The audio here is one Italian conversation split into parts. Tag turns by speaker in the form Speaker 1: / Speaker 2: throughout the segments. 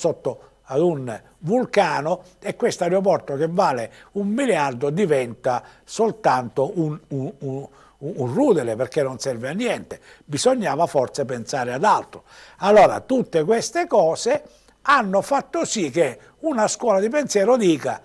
Speaker 1: sotto ad un vulcano e questo aeroporto che vale un miliardo diventa soltanto un, un, un, un, rudele perché non serve a niente. Bisognava forse pensare ad altro. Allora tutte queste cose hanno fatto sì che una scuola di pensiero dica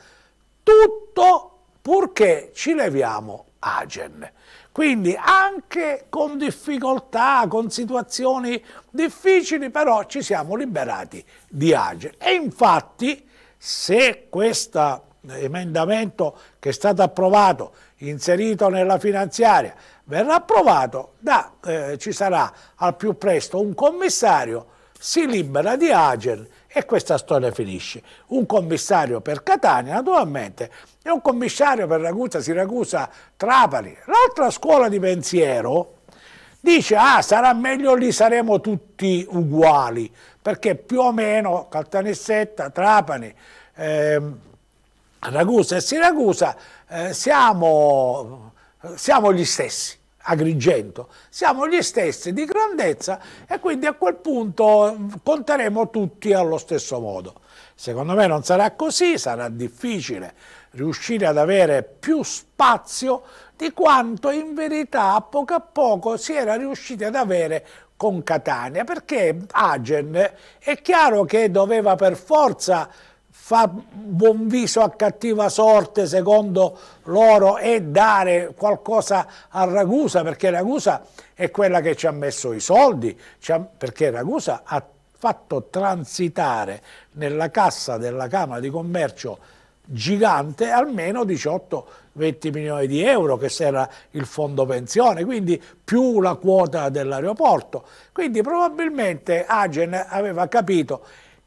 Speaker 1: tutto purché ci leviamo Agen. Quindi anche con difficoltà, con situazioni difficili, però ci siamo liberati di Age. E infatti se questo emendamento che è stato approvato, inserito nella finanziaria, verrà approvato, da, eh, ci sarà al più presto un commissario, si libera di Agen e questa storia finisce. Un commissario per Catania, naturalmente, e un commissario per Ragusa, Siracusa, Trapani. L'altra scuola di pensiero dice, ah, sarà meglio lì, saremo tutti uguali, perché più o meno Caltanissetta, Trapani, ehm, Ragusa e Siracusa eh, siamo, siamo gli stessi. Agrigento. Siamo gli stessi di grandezza e quindi a quel punto conteremo tutti allo stesso modo. Secondo me non sarà così, sarà difficile riuscire ad avere più spazio di quanto in verità a poco a poco si era riusciti ad avere con Catania, perché Agen è chiaro che doveva per forza fa buon viso a cattiva sorte secondo loro e dare qualcosa a Ragusa perché Ragusa è quella che ci ha messo i soldi perché Ragusa ha fatto transitare nella cassa della Camera di Commercio gigante almeno 18-20 milioni di euro che era il fondo pensione quindi più la quota dell'aeroporto quindi probabilmente Agen aveva capito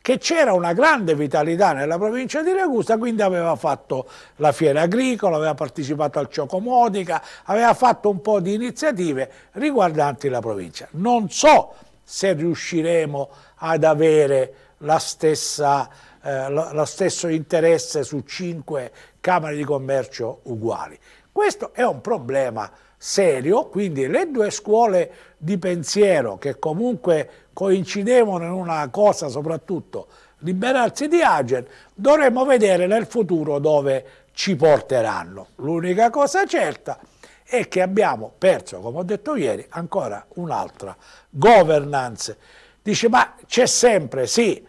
Speaker 1: che c'era una grande vitalità nella provincia di Ragusa, quindi aveva fatto la fiera agricola, aveva partecipato al Ciocomodica, aveva fatto un po' di iniziative riguardanti la provincia. Non so se riusciremo ad avere stessa, eh, lo, lo stesso interesse su cinque Camere di Commercio uguali. Questo è un problema serio, quindi le due scuole di pensiero che comunque coincidevano in una cosa soprattutto, liberarsi di Agen, dovremmo vedere nel futuro dove ci porteranno. L'unica cosa certa è che abbiamo perso, come ho detto ieri, ancora un'altra governance. Dice, ma c'è sempre, sì,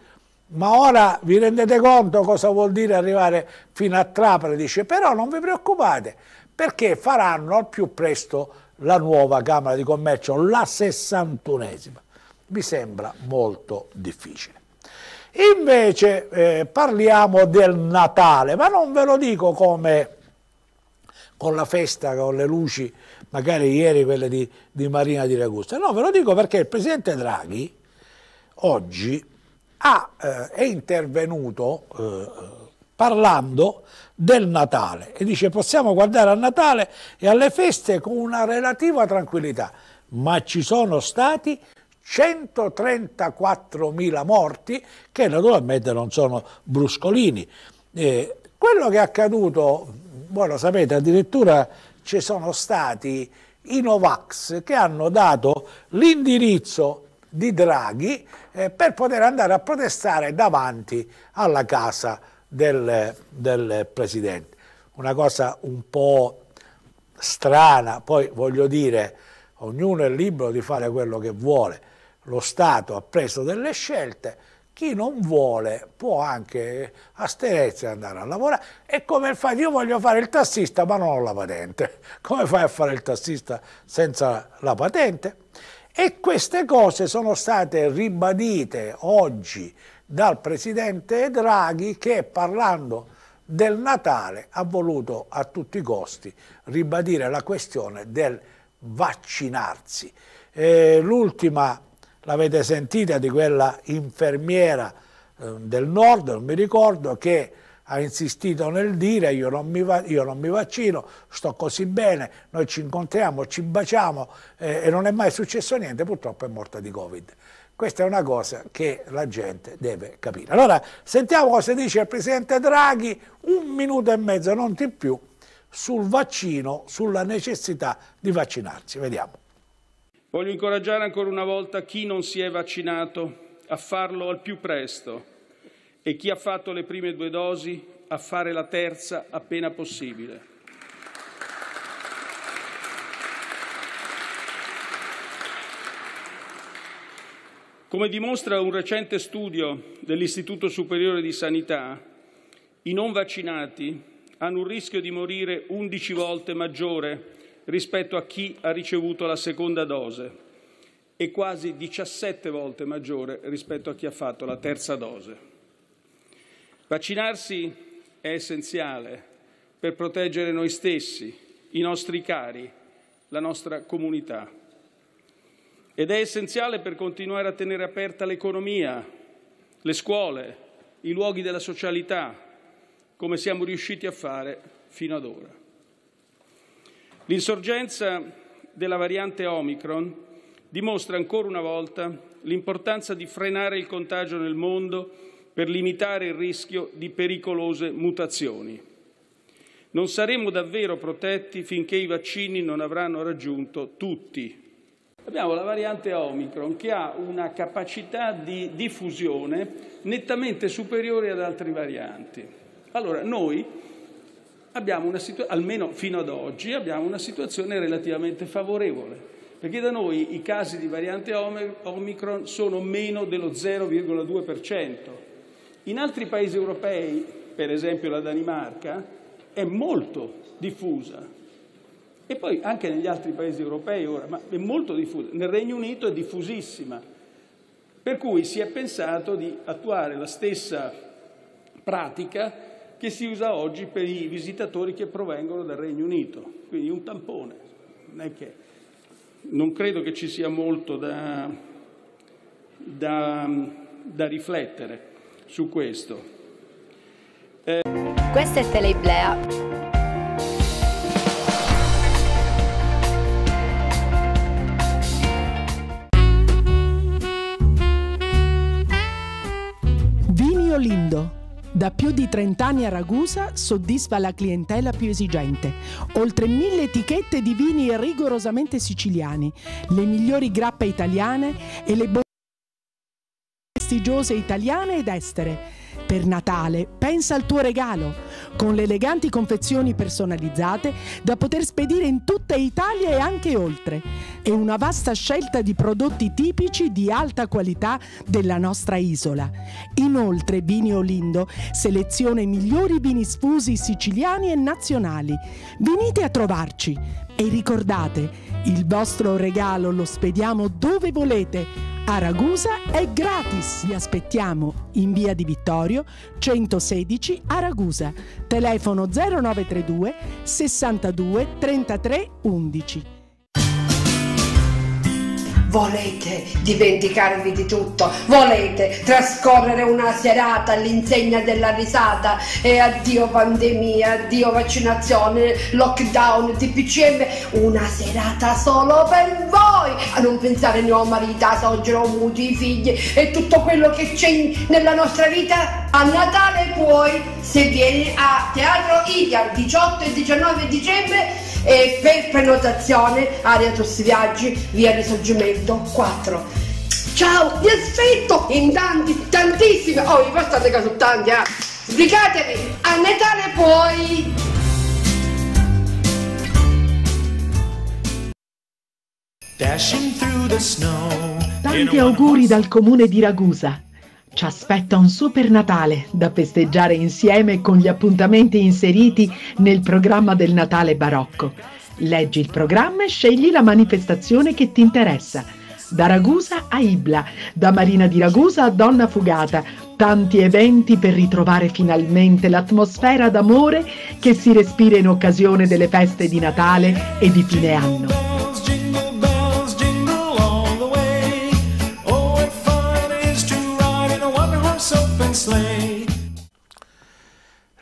Speaker 1: ma ora vi rendete conto cosa vuol dire arrivare fino a Trapani? Dice, però non vi preoccupate, perché faranno al più presto la nuova Camera di Commercio, la 61esima mi sembra molto difficile. Invece eh, parliamo del Natale, ma non ve lo dico come con la festa, con le luci, magari ieri quelle di, di Marina di Ragusta. No, ve lo dico perché il Presidente Draghi oggi ha, eh, è intervenuto eh, parlando del Natale e dice possiamo guardare a Natale e alle feste con una relativa tranquillità, ma ci sono stati 134.000 morti che naturalmente non sono bruscolini. Eh, quello che è accaduto, voi lo sapete, addirittura ci sono stati i Novax che hanno dato l'indirizzo di Draghi eh, per poter andare a protestare davanti alla casa del, del Presidente. Una cosa un po' strana, poi voglio dire, ognuno è libero di fare quello che vuole, lo Stato ha preso delle scelte, chi non vuole può anche astenersi andare a lavorare. E come fai, io voglio fare il tassista ma non ho la patente. Come fai a fare il tassista senza la patente? E queste cose sono state ribadite oggi dal presidente Draghi che parlando del Natale ha voluto a tutti i costi ribadire la questione del vaccinarsi. Eh, L'ultima l'avete sentita di quella infermiera eh, del nord, non mi ricordo, che ha insistito nel dire io non, mi, io non mi vaccino, sto così bene, noi ci incontriamo, ci baciamo eh, e non è mai successo niente, purtroppo è morta di Covid. Questa è una cosa che la gente deve capire. Allora, sentiamo cosa dice il Presidente Draghi, un minuto e mezzo, non di più, sul vaccino, sulla necessità di vaccinarsi. Vediamo.
Speaker 2: Voglio incoraggiare ancora una volta chi non si è vaccinato a farlo al più presto e chi ha fatto le prime due dosi a fare la terza appena possibile. Come dimostra un recente studio dell'Istituto Superiore di Sanità, i non vaccinati hanno un rischio di morire 11 volte maggiore rispetto a chi ha ricevuto la seconda dose e quasi 17 volte maggiore rispetto a chi ha fatto la terza dose. Vaccinarsi è essenziale per proteggere noi stessi, i nostri cari, la nostra comunità. Ed è essenziale per continuare a tenere aperta l'economia, le scuole, i luoghi della socialità, come siamo riusciti a fare fino ad ora. L'insorgenza della variante Omicron dimostra ancora una volta l'importanza di frenare il contagio nel mondo per limitare il rischio di pericolose mutazioni. Non saremo davvero protetti finché i vaccini non avranno raggiunto tutti. Abbiamo la variante Omicron che ha una capacità di diffusione nettamente superiore ad altre varianti. Allora, noi abbiamo una situ- almeno fino ad oggi, abbiamo una situazione relativamente favorevole, perché da noi i casi di variante Omicron sono meno dello 0,2%. In altri paesi europei, per esempio la Danimarca, è molto diffusa. E poi anche negli altri paesi europei ora, ma è molto diffusa. Nel Regno Unito è diffusissima. Per cui si è pensato di attuare la stessa pratica che si usa oggi per i visitatori che provengono dal Regno Unito, quindi un tampone. Non, che... non credo che ci sia molto da, da, da riflettere su questo. Eh...
Speaker 3: Questa è Teleiblea.
Speaker 4: Lindo. Da più di 30 anni a Ragusa soddisfa la clientela più esigente. Oltre mille etichette di vini rigorosamente siciliani, le migliori grappe italiane e le bottiglie prestigiose italiane ed estere per Natale pensa al tuo regalo, con le eleganti confezioni personalizzate da poter spedire in tutta Italia e anche oltre, e una vasta scelta di prodotti tipici di alta qualità della nostra isola. Inoltre Vini Olindo seleziona i migliori vini sfusi siciliani e nazionali. Venite a trovarci e ricordate, il vostro regalo lo spediamo dove volete a Ragusa è gratis. Vi aspettiamo in via di Vittorio 116 a Ragusa. Telefono 0932 62 33 11. Volete dimenticarvi di tutto, volete trascorrere una serata all'insegna della risata e addio pandemia, addio vaccinazione, lockdown, TPCM, una serata solo per voi, a non pensare ne ho maritata, oggi muti, figli e tutto quello che c'è nella nostra vita. A Natale puoi, se vieni a Teatro Iliar 18 e 19 dicembre, e per prenotazione Aria Tossi Viaggi, via Risorgimento 4. Ciao, vi aspetto in tanti, tantissimi. Oh, vi passate caso tanti, eh. Sbrigatevi, a Natale poi. Tanti auguri dal comune di Ragusa. Ci aspetta un super Natale da festeggiare insieme con gli appuntamenti inseriti nel programma del Natale barocco. Leggi il programma e scegli la manifestazione che ti interessa. Da Ragusa a Ibla, da Marina di Ragusa a Donna Fugata, tanti eventi per ritrovare finalmente l'atmosfera d'amore che si respira in occasione delle feste di Natale e di fine anno.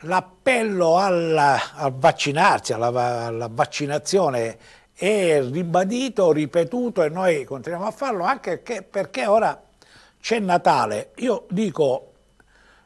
Speaker 1: L'appello al vaccinarsi, alla, alla vaccinazione è ribadito, ripetuto e noi continuiamo a farlo anche perché, perché ora c'è Natale. Io dico,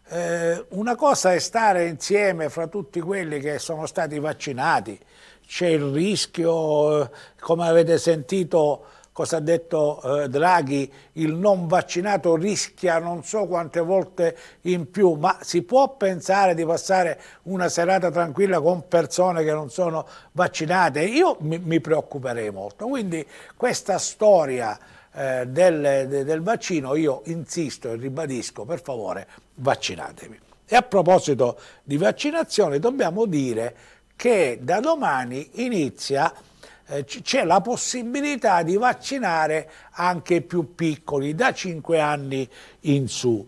Speaker 1: eh, una cosa è stare insieme fra tutti quelli che sono stati vaccinati, c'è il rischio, eh, come avete sentito, cosa ha detto eh, Draghi, il non vaccinato rischia non so quante volte in più, ma si può pensare di passare una serata tranquilla con persone che non sono vaccinate? Io mi, mi preoccuperei molto, quindi questa storia eh, del, de, del vaccino io insisto e ribadisco, per favore vaccinatevi. E a proposito di vaccinazione dobbiamo dire che da domani inizia eh, c'è la possibilità di vaccinare anche i più piccoli, da 5 anni in su.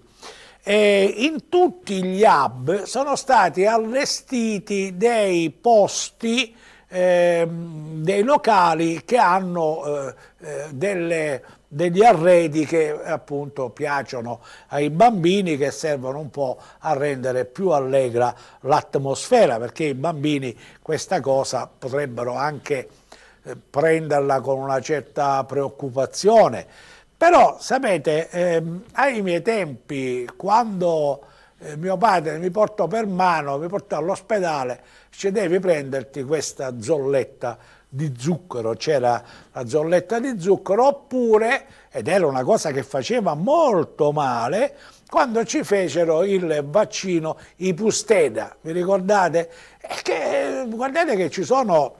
Speaker 1: E in tutti gli hub sono stati allestiti dei posti, eh, dei locali che hanno eh, eh, delle, degli arredi che appunto piacciono ai bambini che servono un po' a rendere più allegra l'atmosfera perché i bambini questa cosa potrebbero anche eh, prenderla con una certa preoccupazione, però sapete, ehm, ai miei tempi, quando eh, mio padre mi portò per mano, mi portò all'ospedale, dice devi prenderti questa zolletta di zucchero, c'era la zolletta di zucchero, oppure, ed era una cosa che faceva molto male, quando ci fecero il vaccino Ipusteda, vi ricordate? Che, eh, guardate che ci sono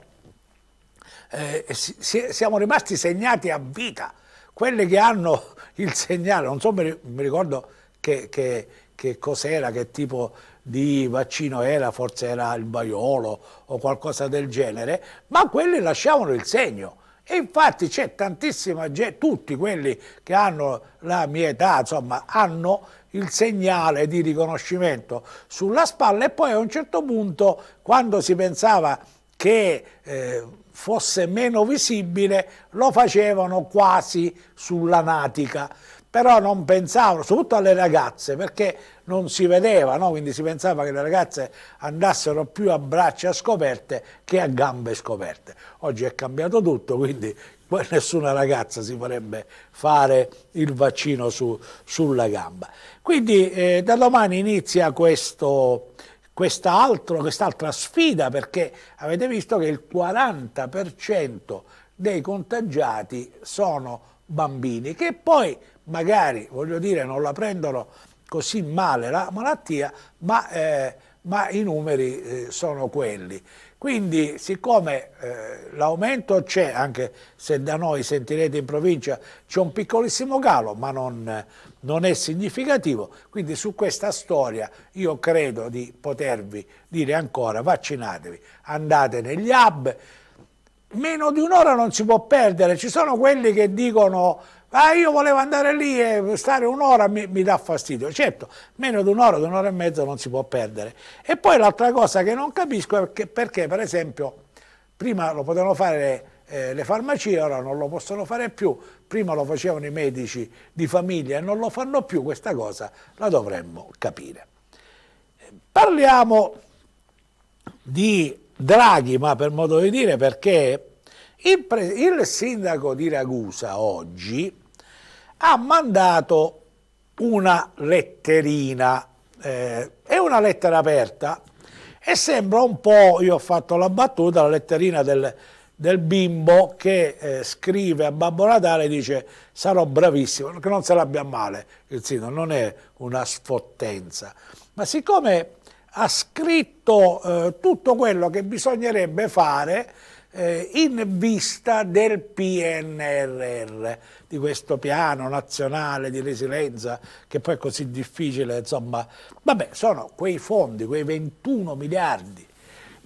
Speaker 1: eh, si, siamo rimasti segnati a vita. Quelli che hanno il segnale, non so, mi, mi ricordo che, che, che cos'era, che tipo di vaccino era, forse era il baiolo o qualcosa del genere, ma quelli lasciavano il segno. E infatti c'è tantissima gente, tutti quelli che hanno la mia età, insomma, hanno il segnale di riconoscimento sulla spalla e poi a un certo punto, quando si pensava che... Eh, fosse meno visibile lo facevano quasi sulla natica però non pensavano, soprattutto alle ragazze, perché non si vedeva, no? quindi si pensava che le ragazze andassero più a braccia scoperte che a gambe scoperte. Oggi è cambiato tutto, quindi nessuna ragazza si vorrebbe fare il vaccino su, sulla gamba. Quindi eh, da domani inizia questo, quest'altra sfida perché avete visto che il 40% dei contagiati sono bambini che poi magari, voglio dire, non la prendono così male la malattia, ma, eh, ma i numeri eh, sono quelli. Quindi siccome eh, l'aumento c'è, anche se da noi sentirete in provincia c'è un piccolissimo calo, ma non non è significativo, quindi su questa storia io credo di potervi dire ancora vaccinatevi, andate negli hub, meno di un'ora non si può perdere, ci sono quelli che dicono ah io volevo andare lì e stare un'ora mi, mi, dà fastidio, certo meno di un'ora, di un'ora e mezza non si può perdere e poi l'altra cosa che non capisco è perché, perché per esempio prima lo potevano fare Le, eh, le farmacie, ora non lo possono fare più, prima lo facevano i medici di famiglia e non lo fanno più, questa cosa la dovremmo capire. Parliamo di Draghi, ma per modo di dire perché il, il sindaco di Ragusa oggi ha mandato una letterina, eh, è una lettera aperta e sembra un po', io ho fatto la battuta, la letterina del del bimbo che eh, scrive a Babbo Natale e dice sarò bravissimo, che non se l'abbia male il sino, non è una sfottenza. Ma siccome ha scritto eh, tutto quello che bisognerebbe fare eh, in vista del PNRR, di questo piano nazionale di resilienza che poi è così difficile, insomma, vabbè, sono quei fondi, quei 21 miliardi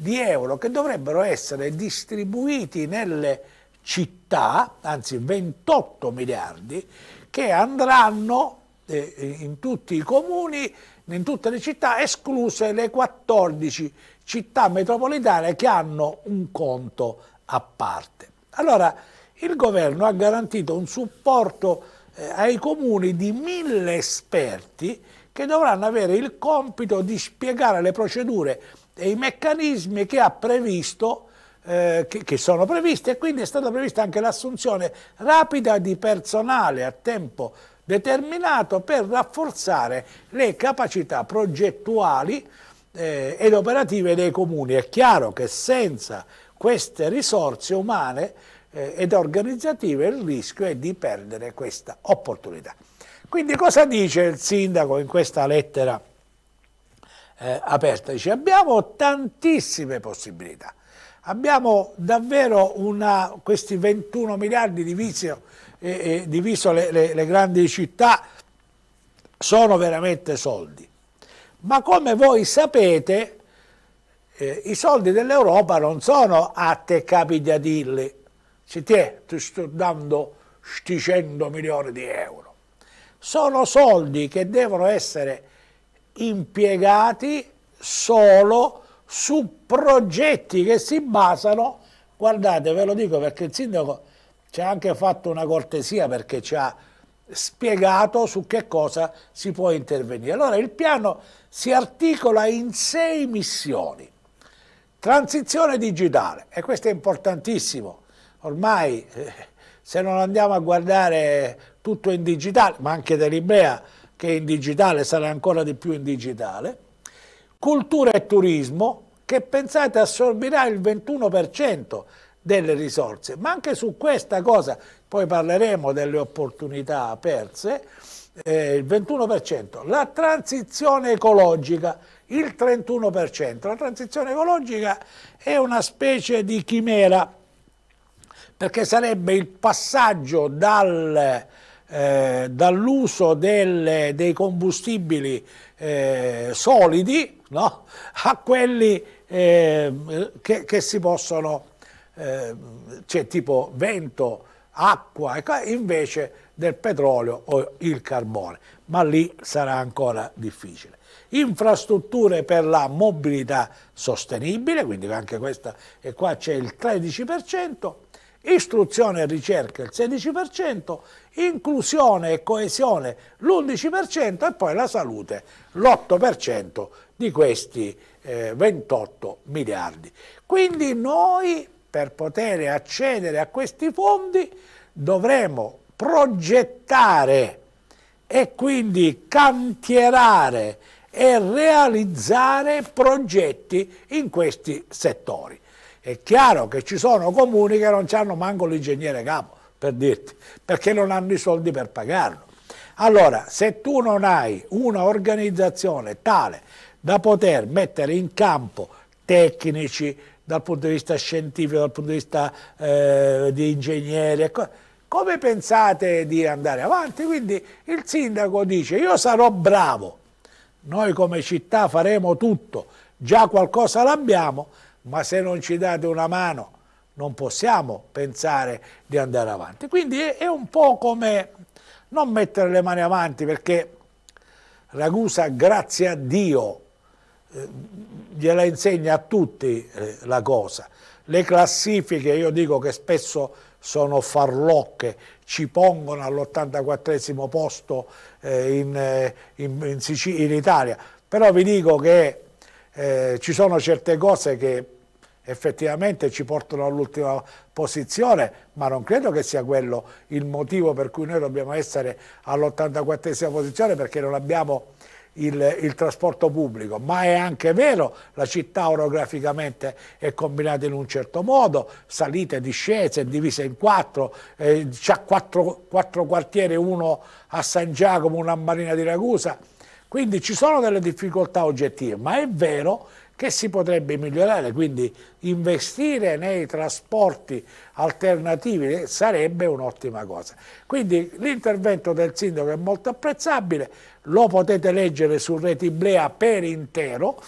Speaker 1: di euro che dovrebbero essere distribuiti nelle città, anzi 28 miliardi, che andranno eh, in tutti i comuni, in tutte le città, escluse le 14 città metropolitane che hanno un conto a parte. Allora, il governo ha garantito un supporto eh, ai comuni di mille esperti che dovranno avere il compito di spiegare le procedure e i meccanismi che ha previsto eh, che, sono previsti e quindi è stata prevista anche l'assunzione rapida di personale a tempo determinato per rafforzare le capacità progettuali eh, ed operative dei comuni. È chiaro che senza queste risorse umane eh, ed organizzative il rischio è di perdere questa opportunità. Quindi cosa dice il sindaco in questa lettera? eh, aperta. Dice, abbiamo tantissime possibilità. Abbiamo davvero una, questi 21 miliardi diviso, eh, eh, diviso le, le, le grandi città, sono veramente soldi. Ma come voi sapete, eh, i soldi dell'Europa non sono a te capi di dirli, si ti sto dando sti 100 milioni di euro. Sono soldi che devono essere impiegati solo su progetti che si basano, guardate ve lo dico perché il sindaco ci ha anche fatto una cortesia perché ci ha spiegato su che cosa si può intervenire. Allora il piano si articola in sei missioni. Transizione digitale, e questo è importantissimo, ormai eh, se non andiamo a guardare tutto in digitale, ma anche dell'Ibea, che è in digitale sarà ancora di più in digitale, cultura e turismo che pensate assorbirà il 21% delle risorse, ma anche su questa cosa poi parleremo delle opportunità perse, eh, il 21%, la transizione ecologica, il 31%. La transizione ecologica è una specie di chimera, perché sarebbe il passaggio dal eh, dall'uso dei combustibili eh, solidi no? a quelli eh, che, che, si possono, eh, cioè tipo vento, acqua, invece del petrolio o il carbone, ma lì sarà ancora difficile. Infrastrutture per la mobilità sostenibile, quindi anche questa, e qua c'è il 13%, istruzione e ricerca il 16%, inclusione e coesione l'11% e poi la salute l'8% di questi eh, 28 miliardi. Quindi noi per poter accedere a questi fondi dovremo progettare e quindi cantierare e realizzare progetti in questi settori. È chiaro che ci sono comuni che non hanno manco l'ingegnere capo, per dirti, perché non hanno i soldi per pagarlo. Allora, se tu non hai un'organizzazione tale da poter mettere in campo tecnici dal punto di vista scientifico, dal punto di vista eh, di ingegneri, ecco, come pensate di andare avanti? Quindi il sindaco dice io sarò bravo, noi come città faremo tutto, già qualcosa l'abbiamo, ma se non ci date una mano non possiamo pensare di andare avanti. Quindi è, è un po' come non mettere le mani avanti perché Ragusa, grazie a Dio, eh, gliela insegna a tutti eh, la cosa. Le classifiche, io dico che spesso sono farlocche, ci pongono all'84 posto eh, in, eh, in, in, in Italia, però vi dico che eh, ci sono certe cose che effettivamente ci portano all'ultima posizione, ma non credo che sia quello il motivo per cui noi dobbiamo essere all'84esima posizione perché non abbiamo il, il, trasporto pubblico, ma è anche vero, la città orograficamente è combinata in un certo modo, salite, discese, divise in quattro, eh, c'ha quattro, quattro quartieri, uno a San Giacomo, una a Marina di Ragusa, quindi ci sono delle difficoltà oggettive, ma è vero che si potrebbe migliorare, quindi investire nei trasporti alternativi sarebbe un'ottima cosa. Quindi l'intervento del sindaco è molto apprezzabile, lo potete leggere su Retiblea per intero,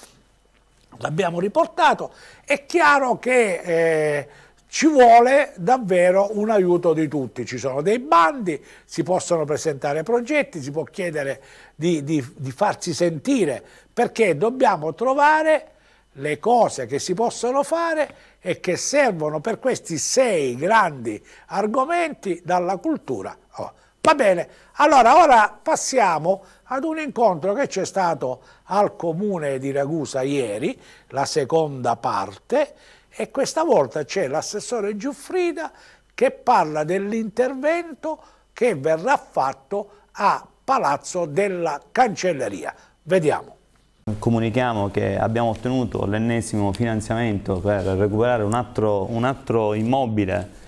Speaker 1: l'abbiamo riportato, è chiaro che... Eh, ci vuole davvero un aiuto di tutti, ci sono dei bandi, si possono presentare progetti, si può chiedere di, di, di farsi sentire, perché dobbiamo trovare le cose che si possono fare e che servono per questi sei grandi argomenti dalla cultura. Oh, va bene, allora ora passiamo ad un incontro che c'è stato al comune di Ragusa ieri, la seconda parte, e questa volta c'è l'assessore Giuffrida che parla dell'intervento che verrà fatto a Palazzo della Cancelleria. Vediamo.
Speaker 5: Comunichiamo che abbiamo ottenuto l'ennesimo finanziamento per recuperare un altro, un altro immobile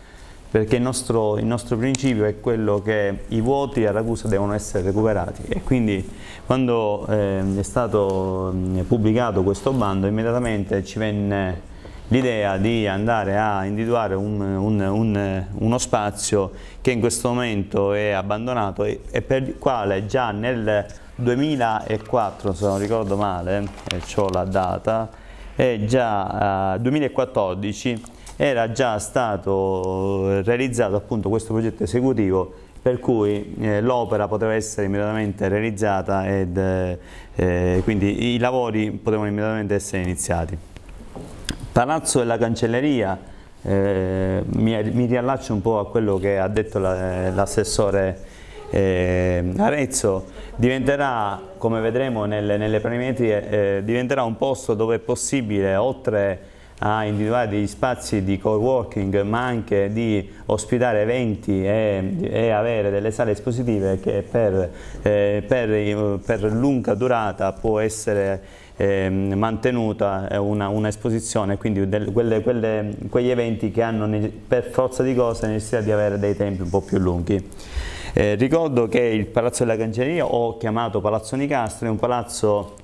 Speaker 5: perché il nostro, il nostro, principio è quello che i vuoti a Ragusa devono essere recuperati e quindi quando eh, è stato ehm, pubblicato questo bando immediatamente ci venne l'idea di andare a individuare un, un, un, uno spazio che in questo momento è abbandonato e, e per il quale già nel 2004, se non ricordo male, e ho la data, è già eh, 2014 era già stato realizzato appunto questo progetto esecutivo per cui eh, l'opera poteva essere immediatamente realizzata e eh, eh, quindi i lavori potevano immediatamente essere iniziati. Palazzo della Cancelleria, eh, mi, mi, riallaccio un po' a quello che ha detto l'assessore la, eh, Arezzo, diventerà, come vedremo nelle, nelle planimetrie, eh, diventerà un posto dove è possibile, oltre a individuare degli spazi di co-working, ma anche di ospitare eventi e, e avere delle sale espositive che per, eh, per, per lunga durata può essere eh, mantenuta una, una, esposizione, quindi del, quelle, quelle, quegli eventi che hanno per forza di cose necessità di avere dei tempi un po' più lunghi. Eh, ricordo che il Palazzo della Cancelleria, o chiamato Palazzo Nicastro, è un palazzo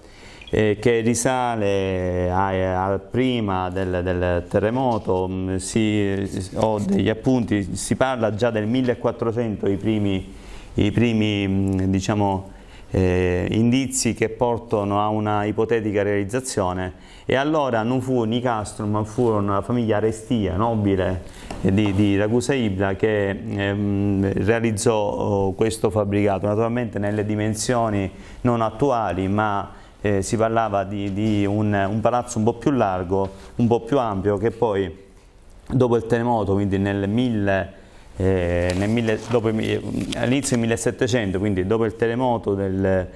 Speaker 5: eh, che risale a, a prima del, del terremoto, mm, si, ho degli appunti, si parla già del 1400 i primi, i primi mm, diciamo, eh, indizi che portano a una ipotetica realizzazione e allora non fu Nicastro ma fu la famiglia Restia, nobile eh, di, di Ragusa Ibra che ehm, realizzò oh, questo fabbricato naturalmente nelle dimensioni non attuali ma eh, si parlava di, di un, un palazzo un po' più largo un po' più ampio che poi dopo il terremoto quindi nel 1000 eh, mille, dopo, all'inizio del 1700, quindi dopo il terremoto del,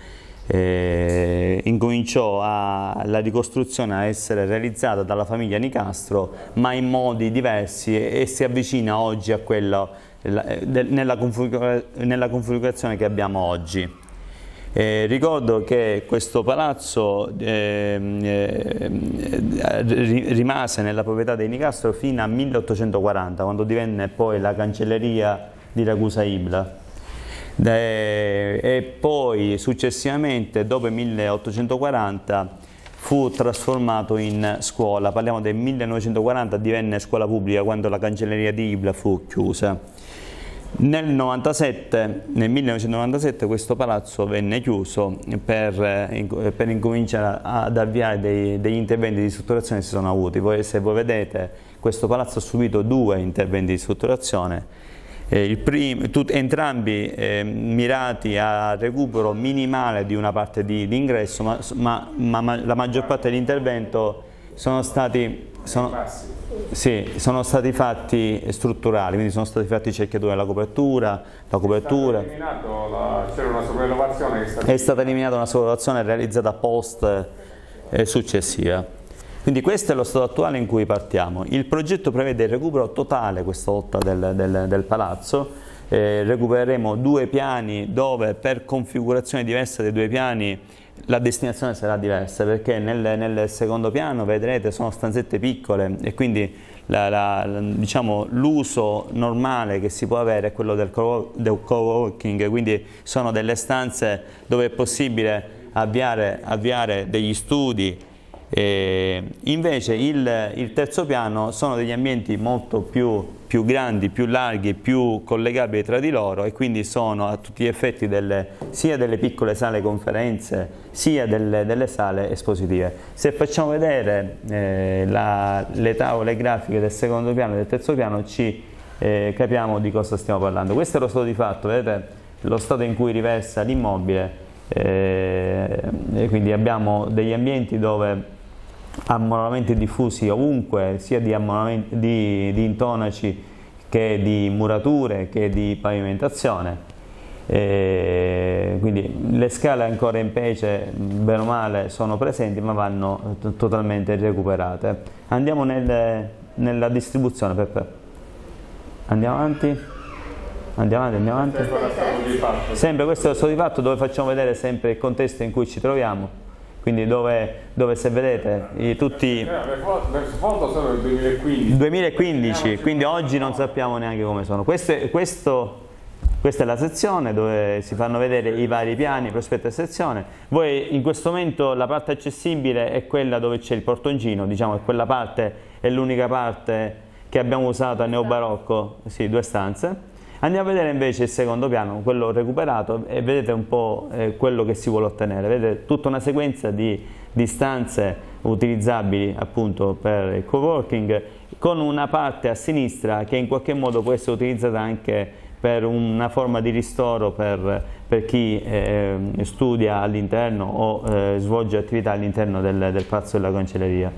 Speaker 5: eh, incominciò a, la ricostruzione a essere realizzata dalla famiglia Nicastro ma in modi diversi e, e si avvicina oggi a quella eh, nella configurazione che abbiamo oggi. Eh, ricordo che questo palazzo ehm, eh, rimase nella proprietà dei Nicastro fino al 1840, quando divenne poi la cancelleria di Ragusa Ibla. Eh, e poi successivamente, dopo il 1840, fu trasformato in scuola. Parliamo del 1940, divenne scuola pubblica quando la cancelleria di Ibla fu chiusa. Nel, 97, nel, 1997 questo palazzo venne chiuso per, eh, per incominciare ad avviare dei, degli interventi di strutturazione che si sono avuti. Voi, se voi vedete questo palazzo ha subito due interventi di strutturazione, eh, prim, tut, entrambi eh, mirati al recupero minimale di una parte di, di ingresso, ma, ma, ma, ma la maggior parte dell'intervento sono stati sono, sì, sono, stati fatti strutturali, quindi sono stati fatti cerchiature della copertura, la copertura. È
Speaker 2: stata, c'era una sopravvalutazione che è stata, è
Speaker 5: stata eliminata una sopravvalutazione realizzata post eh, successiva. Quindi questo è lo stato attuale in cui partiamo. Il progetto prevede il recupero totale questa volta del, del, del palazzo. Eh, recupereremo due piani dove per configurazione diversa dei due piani la destinazione sarà diversa perché nel, nel, secondo piano vedrete sono stanzette piccole e quindi diciamo, l'uso diciamo, normale che si può avere è quello del, co del co quindi sono delle stanze dove è possibile avviare, avviare degli studi e invece il, il terzo piano sono degli ambienti molto più più grandi, più larghi, più collegabili tra di loro e quindi sono a tutti gli effetti delle, sia delle piccole sale conferenze sia delle, delle sale espositive. Se facciamo vedere eh, la, le tavole grafiche del secondo piano e del terzo piano ci eh, capiamo di cosa stiamo parlando. Questo è lo stato di fatto, vedete lo stato in cui riversa l'immobile, eh, quindi abbiamo degli ambienti dove ammonamenti diffusi ovunque, sia di, di, di, intonaci che di murature che di pavimentazione. E quindi le scale ancora in pece, bene o male, sono presenti ma vanno totalmente recuperate. Andiamo nel, nella distribuzione, Peppe. Andiamo avanti. Andiamo avanti, andiamo avanti. Sempre questo è stato di fatto dove facciamo vedere sempre il contesto in cui ci troviamo quindi dove, dove se vedete i, tutti...
Speaker 6: Verso eh, fondo sono il 2015.
Speaker 5: 2015, quindi oggi non sappiamo neanche come sono. Queste, questo, questa è la sezione dove si fanno vedere i vari piani, prospetto e sezione. Voi in questo momento la parte accessibile è quella dove c'è il portoncino, diciamo che quella parte è l'unica parte che abbiamo usato a Neobarocco, sì, due stanze Andiamo a vedere invece il secondo piano, quello recuperato e vedete un po' eh, quello che si vuole ottenere. Vedete tutta una sequenza di distanze utilizzabili appunto per il co-working con una parte a sinistra che in qualche modo può essere utilizzata anche per una forma di ristoro per, per chi eh, studia all'interno o eh, svolge attività all'interno del, del palazzo della cancelleria.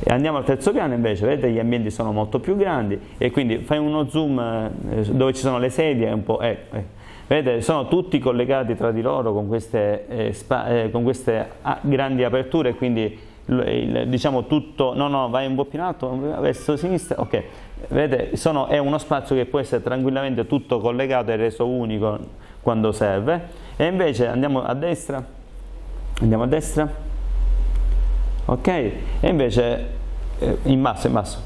Speaker 5: E andiamo al terzo piano invece, vedete gli ambienti sono molto più grandi e quindi fai uno zoom eh, dove ci sono le sedie, un po', eh, eh, Vedete, sono tutti collegati tra di loro con queste, eh, spa, eh, con queste ah, grandi aperture, quindi diciamo tutto, no no, vai un po' più in alto, verso sinistra, ok. Vedete, sono, è uno spazio che può essere tranquillamente tutto collegato e reso unico quando serve. E invece andiamo a destra, andiamo a destra, ok? E invece eh, in basso, in basso.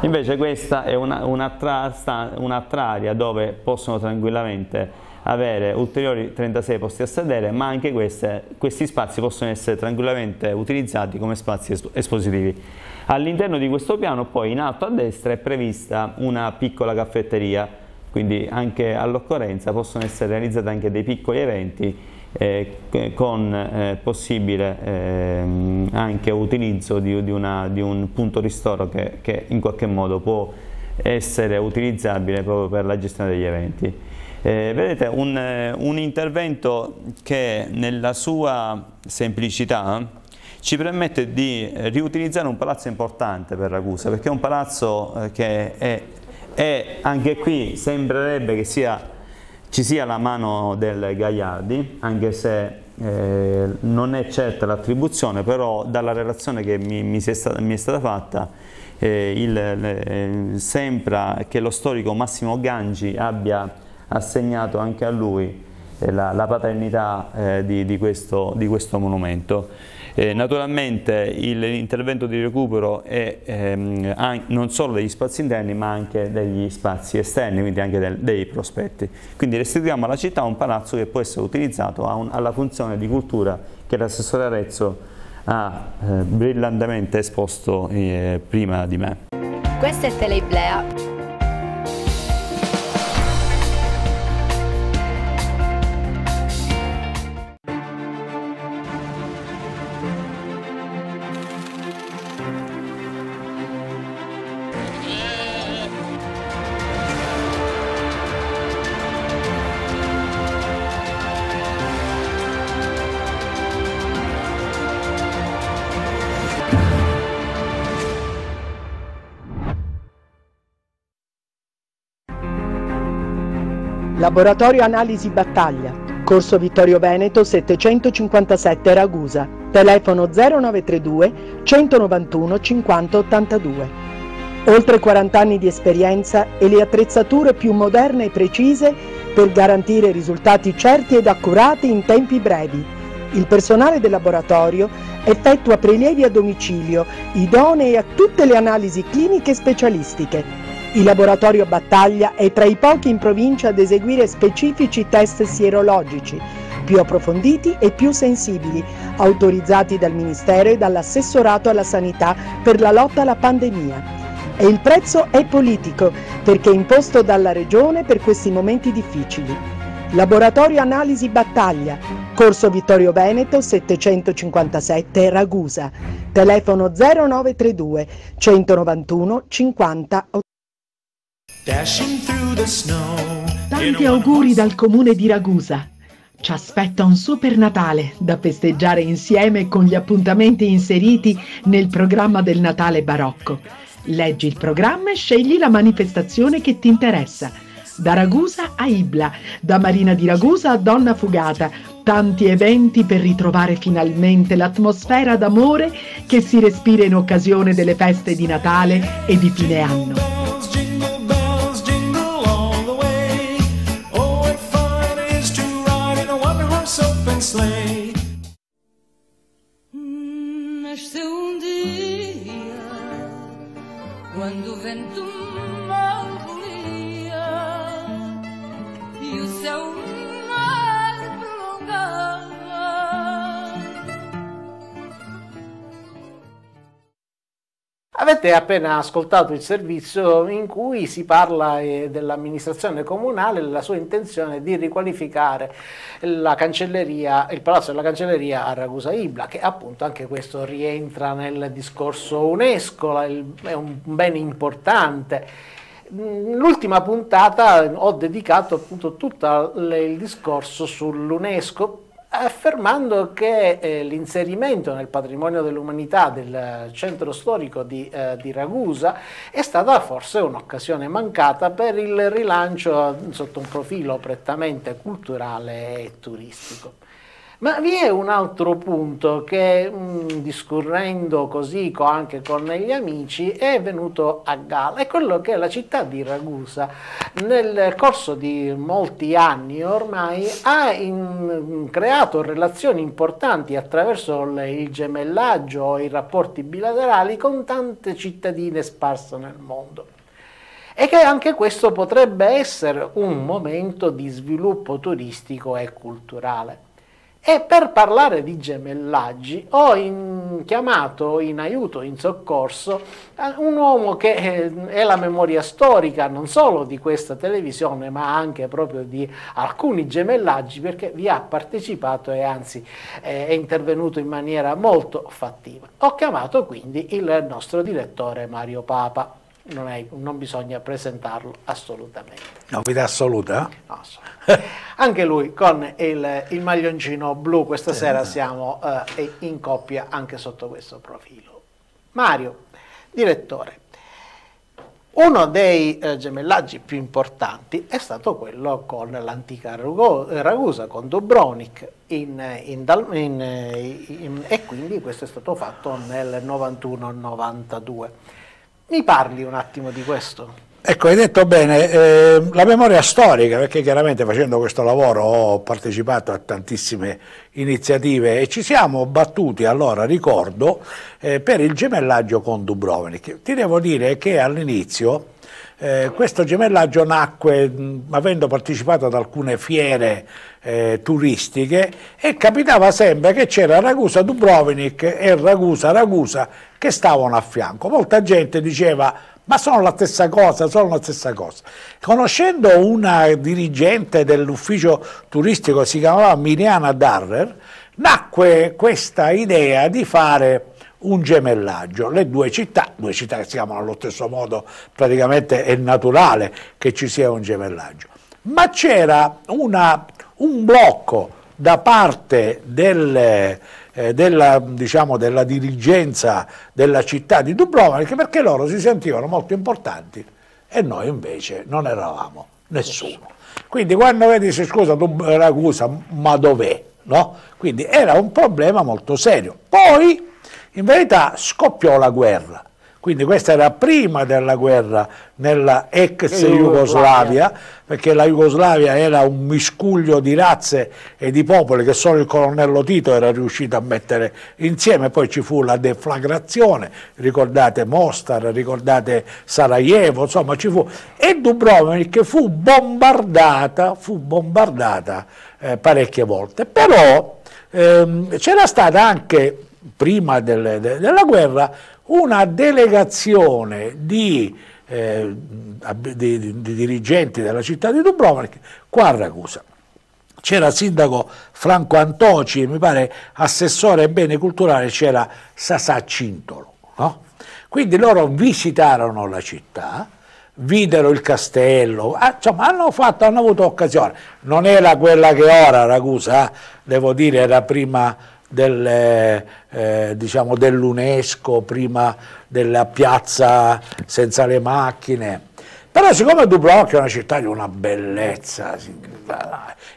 Speaker 5: Invece questa è un'altra una area dove possono tranquillamente avere ulteriori 36 posti a sedere, ma anche queste, questi spazi possono essere tranquillamente utilizzati come spazi espositivi. All'interno di questo piano poi in alto a destra è prevista una piccola caffetteria, quindi anche all'occorrenza possono essere realizzati anche dei piccoli eventi eh, con eh, possibile eh, anche utilizzo di, di, una, di, un punto ristoro che, che in qualche modo può essere utilizzabile proprio per la gestione degli eventi. Eh, vedete, un, eh, un, intervento che nella sua semplicità ci permette di riutilizzare un palazzo importante per Ragusa, perché è un palazzo eh, che è, è anche qui sembrerebbe che sia, ci sia la mano del Gaiardi, anche se eh, non è certa l'attribuzione, però dalla relazione che mi, mi, stata, mi è stata fatta eh, il, eh, sembra che lo storico Massimo Gangi abbia assegnato anche a lui eh, la, la paternità eh, di, di, questo, di questo monumento. Eh, naturalmente l'intervento di recupero è ehm, non solo degli spazi interni ma anche degli spazi esterni, quindi anche del, dei prospetti. Quindi restituiamo alla città un palazzo che può essere utilizzato un, alla funzione di cultura che l'assessore Arezzo ha eh, brillantemente esposto eh, prima di me.
Speaker 3: Questa è Teleblea
Speaker 4: Laboratorio Analisi Battaglia, Corso Vittorio Veneto 757 Ragusa, telefono 0932 191 50 82. Oltre 40 anni di esperienza e le attrezzature più moderne e precise per garantire risultati certi ed accurati in tempi brevi. Il personale del laboratorio effettua prelievi a domicilio idonei a tutte le analisi cliniche specialistiche il laboratorio Battaglia è tra i pochi in provincia ad eseguire specifici test sierologici, più approfonditi e più sensibili, autorizzati dal Ministero e dall'assessorato alla sanità per la lotta alla pandemia. E il prezzo è politico, perché imposto dalla Regione per questi momenti difficili. Laboratorio Analisi Battaglia, Corso Vittorio Veneto 757 Ragusa, telefono 0932 191 50 Tanti auguri dal comune di Ragusa. Ci aspetta un super Natale da festeggiare insieme con gli appuntamenti inseriti nel programma del Natale barocco. Leggi il programma e scegli la manifestazione che ti interessa. Da Ragusa a Ibla, da Marina di Ragusa a Donna Fugata, tanti eventi per ritrovare finalmente l'atmosfera d'amore che si respira in occasione delle feste di Natale e di fine anno.
Speaker 3: 能懂。
Speaker 7: Avete appena ascoltato il servizio in cui si parla eh, dell'amministrazione comunale e della sua intenzione di riqualificare il palazzo della cancelleria a Ragusa Ibla, che appunto anche questo rientra nel discorso UNESCO, è un bene importante. Mm, l'ultima puntata ho dedicato appunto tutto il discorso sull'UNESCO affermando che eh, l'inserimento nel patrimonio dell'umanità del centro storico di, eh, di Ragusa è stata forse un'occasione mancata per il rilancio sotto un profilo prettamente culturale e turistico. Ma vi è un altro punto che mh, mm, discorrendo così anche con gli amici è venuto a galla, è quello che la città di Ragusa nel corso di molti anni ormai ha in, mm, creato relazioni importanti attraverso le, il gemellaggio, o i rapporti bilaterali con tante cittadine sparse nel mondo e che anche questo potrebbe essere un momento di sviluppo turistico e culturale. E per parlare di gemellaggi ho in, chiamato in aiuto, in soccorso, eh, un uomo che eh, è la memoria storica non solo di questa televisione ma anche proprio di alcuni gemellaggi perché vi ha partecipato e anzi eh, è intervenuto in maniera molto fattiva. Ho chiamato quindi il nostro direttore Mario Papa non, hai, non bisogna presentarlo assolutamente.
Speaker 1: Novità assoluta? No, assolutamente.
Speaker 7: Anche lui con il, il maglioncino blu, questa sì, sera siamo eh, in coppia anche sotto questo profilo. Mario, direttore, uno dei eh, gemellaggi più importanti è stato quello con l'antica eh, Ragusa, con Dubronic, in, in, eh, in, e quindi questo è stato fatto nel 91-92. Mi parli un attimo di questo?
Speaker 1: Ecco, hai detto bene, eh, la memoria storica, perché chiaramente facendo questo lavoro ho partecipato a tantissime iniziative e ci siamo battuti allora, ricordo, eh, per il gemellaggio con Dubrovnik. Ti devo dire che all'inizio eh, questo gemellaggio nacque mh, avendo partecipato ad alcune fiere eh, turistiche e capitava sempre che c'era Ragusa Dubrovnik e Ragusa Ragusa che stavano a fianco. Molta gente diceva ma sono la stessa cosa, sono la stessa cosa. Conoscendo una dirigente dell'ufficio turistico, si chiamava Miriana Darrer, nacque questa idea di fare un gemellaggio, le due città, due città che si chiamano allo stesso modo, praticamente è naturale che ci sia un gemellaggio, ma c'era un blocco da parte del, eh, della, diciamo, della dirigenza della città di Dubrovnik perché loro si sentivano molto importanti e noi invece non eravamo nessuno. Quindi quando vedi se scusa Ragusa, ma dov'è? No? Quindi era un problema molto serio. Poi in verità scoppiò la guerra, quindi questa era prima della guerra nella ex Jugoslavia, perché la Jugoslavia era un miscuglio di razze e di popoli che solo il colonnello Tito era riuscito a mettere insieme, poi ci fu la deflagrazione, ricordate Mostar, ricordate Sarajevo, insomma ci fu, e Dubrovnik fu bombardata, fu bombardata eh, parecchie volte, però ehm, c'era stata anche prima delle, de, della guerra, una delegazione di, eh, di, di, di, dirigenti della città di Dubrovnik qua a Ragusa. C'era il sindaco Franco Antoci, e mi pare assessore ai beni culturali, c'era Sasà Cintolo. No? Quindi loro visitarono la città, videro il castello, ah, insomma hanno, fatto, hanno avuto occasione. Non era quella che ora Ragusa, eh, devo dire, era prima dell'UNESCO, eh, diciamo, dell prima della piazza senza le macchine. Però siccome Dubrovnik è una città di una bellezza,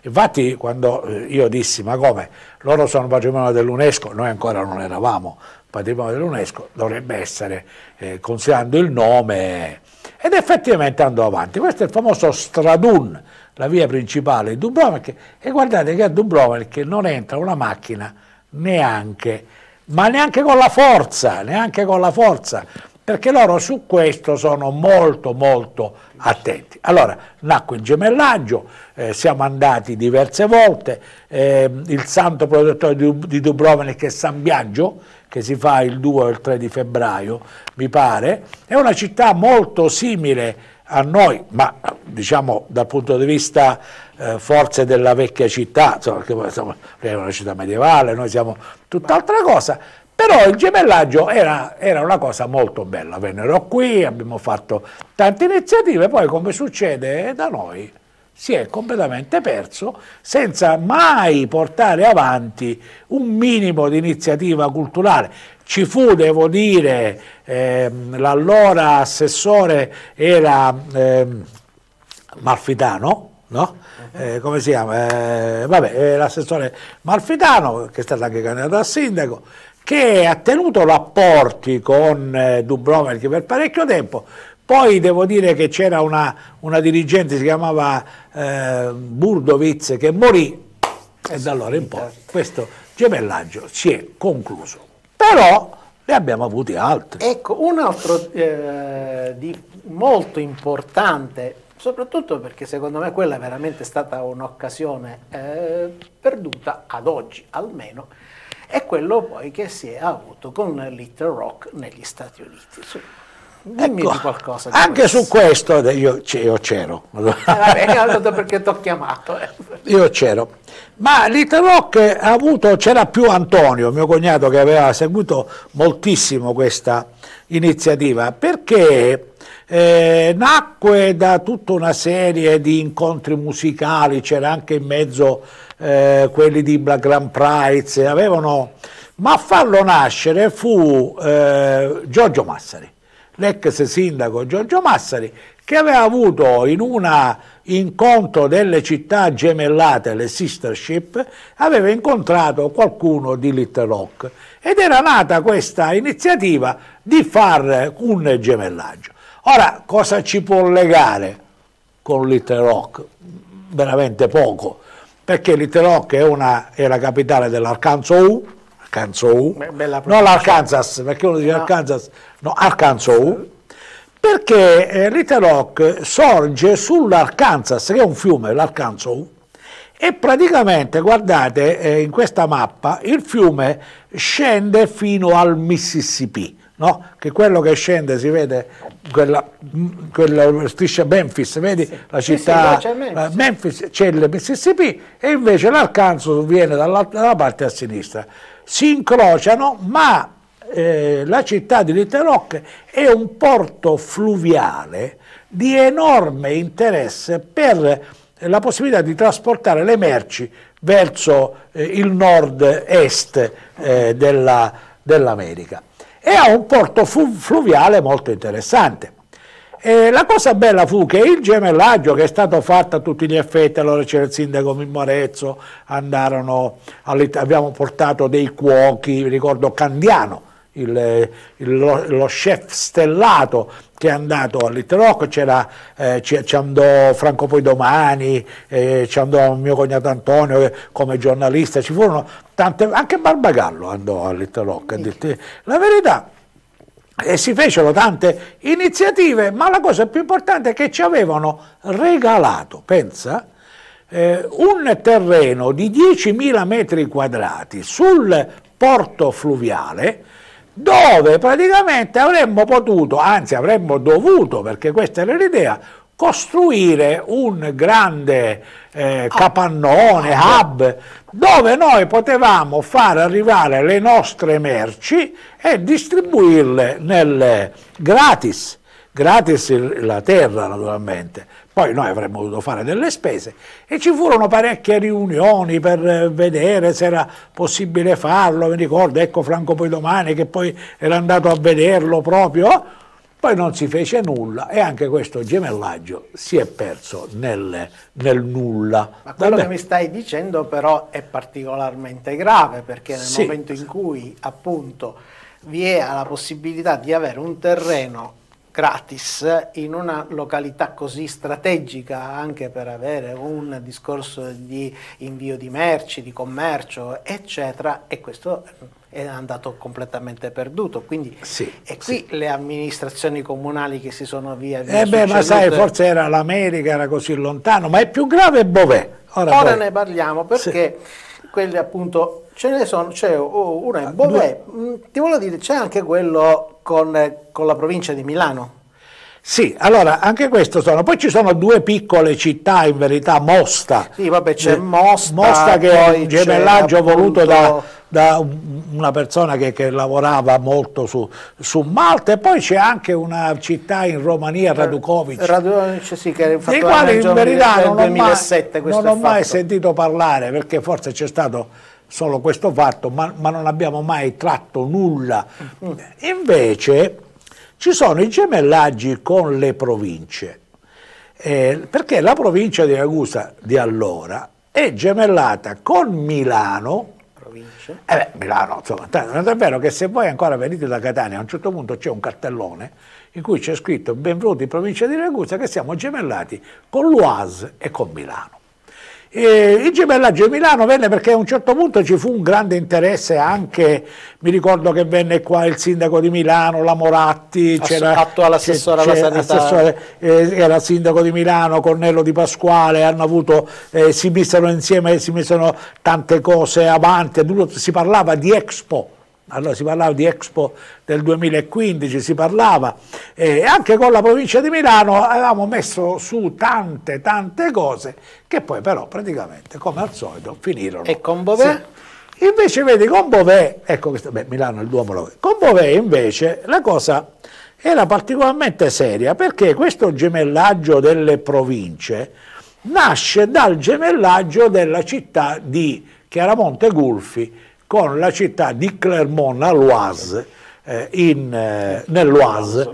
Speaker 1: infatti quando eh, io dissi ma come, loro sono patrimonio dell'UNESCO, noi ancora non eravamo patrimonio dell'UNESCO, dovrebbe essere eh, considerando il nome ed effettivamente andò avanti. Questo è il famoso Stradun, la via principale di Dubrovnik e guardate che a Dubrovnik non entra una macchina neanche, ma neanche con la forza, neanche con la forza, perché loro su questo sono molto molto attenti. Allora, nacque il gemellaggio, eh, siamo andati diverse volte, eh, il santo protettore di, di Dubrovnik è San Biagio, che si fa il 2 o il 3 di febbraio, mi pare, è una città molto simile a noi, ma diciamo dal punto di vista eh, forze della vecchia città, insomma, è una città medievale, noi siamo tutt'altra cosa, però il gemellaggio era, era, una cosa molto bella, vennero qui, abbiamo fatto tante iniziative, poi come succede da noi, si è completamente perso senza mai portare avanti un minimo di iniziativa culturale. Ci fu, devo dire, ehm, l'allora assessore era ehm, Malfitano, no? eh, come si chiama? Eh, vabbè, eh, l'assessore Malfitano, che è stato anche candidato a sindaco, che ha tenuto rapporti con eh, Dubrovnik per parecchio tempo, poi devo dire che c'era una, una, dirigente, si chiamava eh, Burdovic, che morì e da allora in poi questo gemellaggio si è concluso. Però ne abbiamo avuti altri. Ecco, un altro eh, di molto
Speaker 7: importante, soprattutto perché secondo me quella è veramente stata un'occasione eh, perduta ad oggi almeno, è quello poi che si è avuto con Little Rock negli Stati Uniti. Dimmi ecco, qualcosa. anche questo. su
Speaker 1: questo io, io c'ero. Eh,
Speaker 7: vabbè, allora perché ti ho chiamato. Eh.
Speaker 1: Io c'ero. Ma l'Italrock ha avuto, c'era più Antonio, mio cognato, che aveva seguito moltissimo questa iniziativa, perché eh, nacque da tutta una serie di incontri musicali, c'era anche in mezzo eh, quelli di Black Grand Prize, avevano... ma a farlo nascere fu eh, Giorgio Massari l'ex sindaco Giorgio Massari, che aveva avuto in un incontro delle città gemellate, le sistership, aveva incontrato qualcuno di Little Rock ed era nata questa iniziativa di fare un gemellaggio. Ora, cosa ci può legare con Little Rock? Veramente poco, perché Little Rock è, una, è la capitale dell'Arkansas Arkansas, Beh, non Arkansas, perché uno dice no. Arkansas, no, Arkansas, perché eh, Little Rock sorge sull'Arkansas, che è un fiume, l'Arkansas, e praticamente, guardate, eh, in questa mappa il fiume scende fino al Mississippi, no? che quello che scende si vede, quella, mm, quella striscia Memphis, vedi sì. la città, sì, sì, no, eh, Memphis c'è il Mississippi e invece l'Arkansas viene dalla, dalla parte a sinistra si incrociano, ma eh, la città di Little Rock è un porto fluviale di enorme interesse per la possibilità di trasportare le merci verso eh, il nord-est eh, dell'America dell e ha un porto fluviale molto interessante. E la cosa bella fu che il gemellaggio che è stato fatto a tutti gli effetti, allora c'era il sindaco Mimmarezzo, andarono, abbiamo portato dei cuochi, ricordo Candiano, il, il, lo, lo, chef stellato che è andato all'Itterocco, c'era, eh, ci, andò Franco Poi Domani, eh, ci andò mio cognato Antonio eh, come giornalista, ci furono tante, anche Barbagallo andò all'Itterocco, la verità e si fecero tante iniziative, ma la cosa più importante è che ci avevano regalato, pensa, eh, un terreno di 10.000 metri quadrati sul porto fluviale dove praticamente avremmo potuto, anzi avremmo dovuto, perché questa era l'idea, costruire un grande eh, capannone, hub, dove noi potevamo far arrivare le nostre merci e distribuirle nel, gratis, gratis la terra naturalmente. Poi noi avremmo dovuto fare delle spese e ci furono parecchie riunioni per eh, vedere se era possibile farlo, mi ricordo, ecco Franco poi domani che poi era andato a vederlo proprio poi non si fece nulla e anche questo gemellaggio si è perso nel, nel nulla. Ma quello Vabbè. che mi stai
Speaker 7: dicendo però è particolarmente grave perché nel sì. momento in cui appunto vi è la possibilità di avere un terreno gratis in una località così strategica anche per avere un discorso di invio di merci, di commercio, eccetera, e questo è andato completamente perduto. Quindi sì, e qui sì. le amministrazioni comunali che si sono via via. Eh beh, ma sai, forse
Speaker 1: era l'America, era così lontano, ma è più grave Bovè. Ora, Ora ne
Speaker 7: parliamo perché sì. quelli appunto ce ne sono, c'è cioè, una in ah, Bovè, mm, ti voglio dire, c'è anche quello con, con la provincia di Milano.
Speaker 1: Sì, allora anche questo sono. Poi ci sono due piccole città in verità, Mosta.
Speaker 7: Sì, vabbè, c'è eh, Mosta. Mosta che è un gemellaggio appunto... voluto da,
Speaker 1: da, una persona che, che lavorava molto su, su, Malta e poi c'è anche una città in Romania, eh, Radukovic. Radukovic, sì, che è fatto quali in verità non, 2007, non ho mai, non ho mai sentito parlare perché forse c'è stato solo questo fatto, ma, ma non abbiamo mai tratto nulla. Invece ci sono i gemellaggi con le province, eh, perché la provincia di Ragusa di allora è gemellata con Milano, provincia. Eh beh, Milano, insomma, non è vero che se voi ancora venite da Catania, a un certo punto c'è un cartellone in cui c'è scritto benvenuti in provincia di Ragusa che siamo gemellati con l'Oise e con Milano. E il gemellaggio di Milano venne perché a un certo punto ci fu un grande interesse anche, mi ricordo che venne qua il sindaco di Milano, la Moratti, c'era, attuale assessore alla sanità, eh, era sindaco di Milano, Cornello Di Pasquale, hanno avuto, eh, si misero insieme, si misero tante cose avanti, si parlava di Expo, allora si parlava di Expo del 2015, si parlava, eh, anche con la provincia di Milano avevamo messo su tante tante cose che poi però praticamente come al solito finirono. E con Bovè? Sì. Invece vedi con Bovè, ecco questo, beh, Milano è il Duomo, lo... con Bovè invece la cosa era particolarmente seria perché questo gemellaggio delle province nasce dal gemellaggio della città di Chiaramonte Gulfi con la città di Clermont-Aloise, eh, in, eh, nell'Oise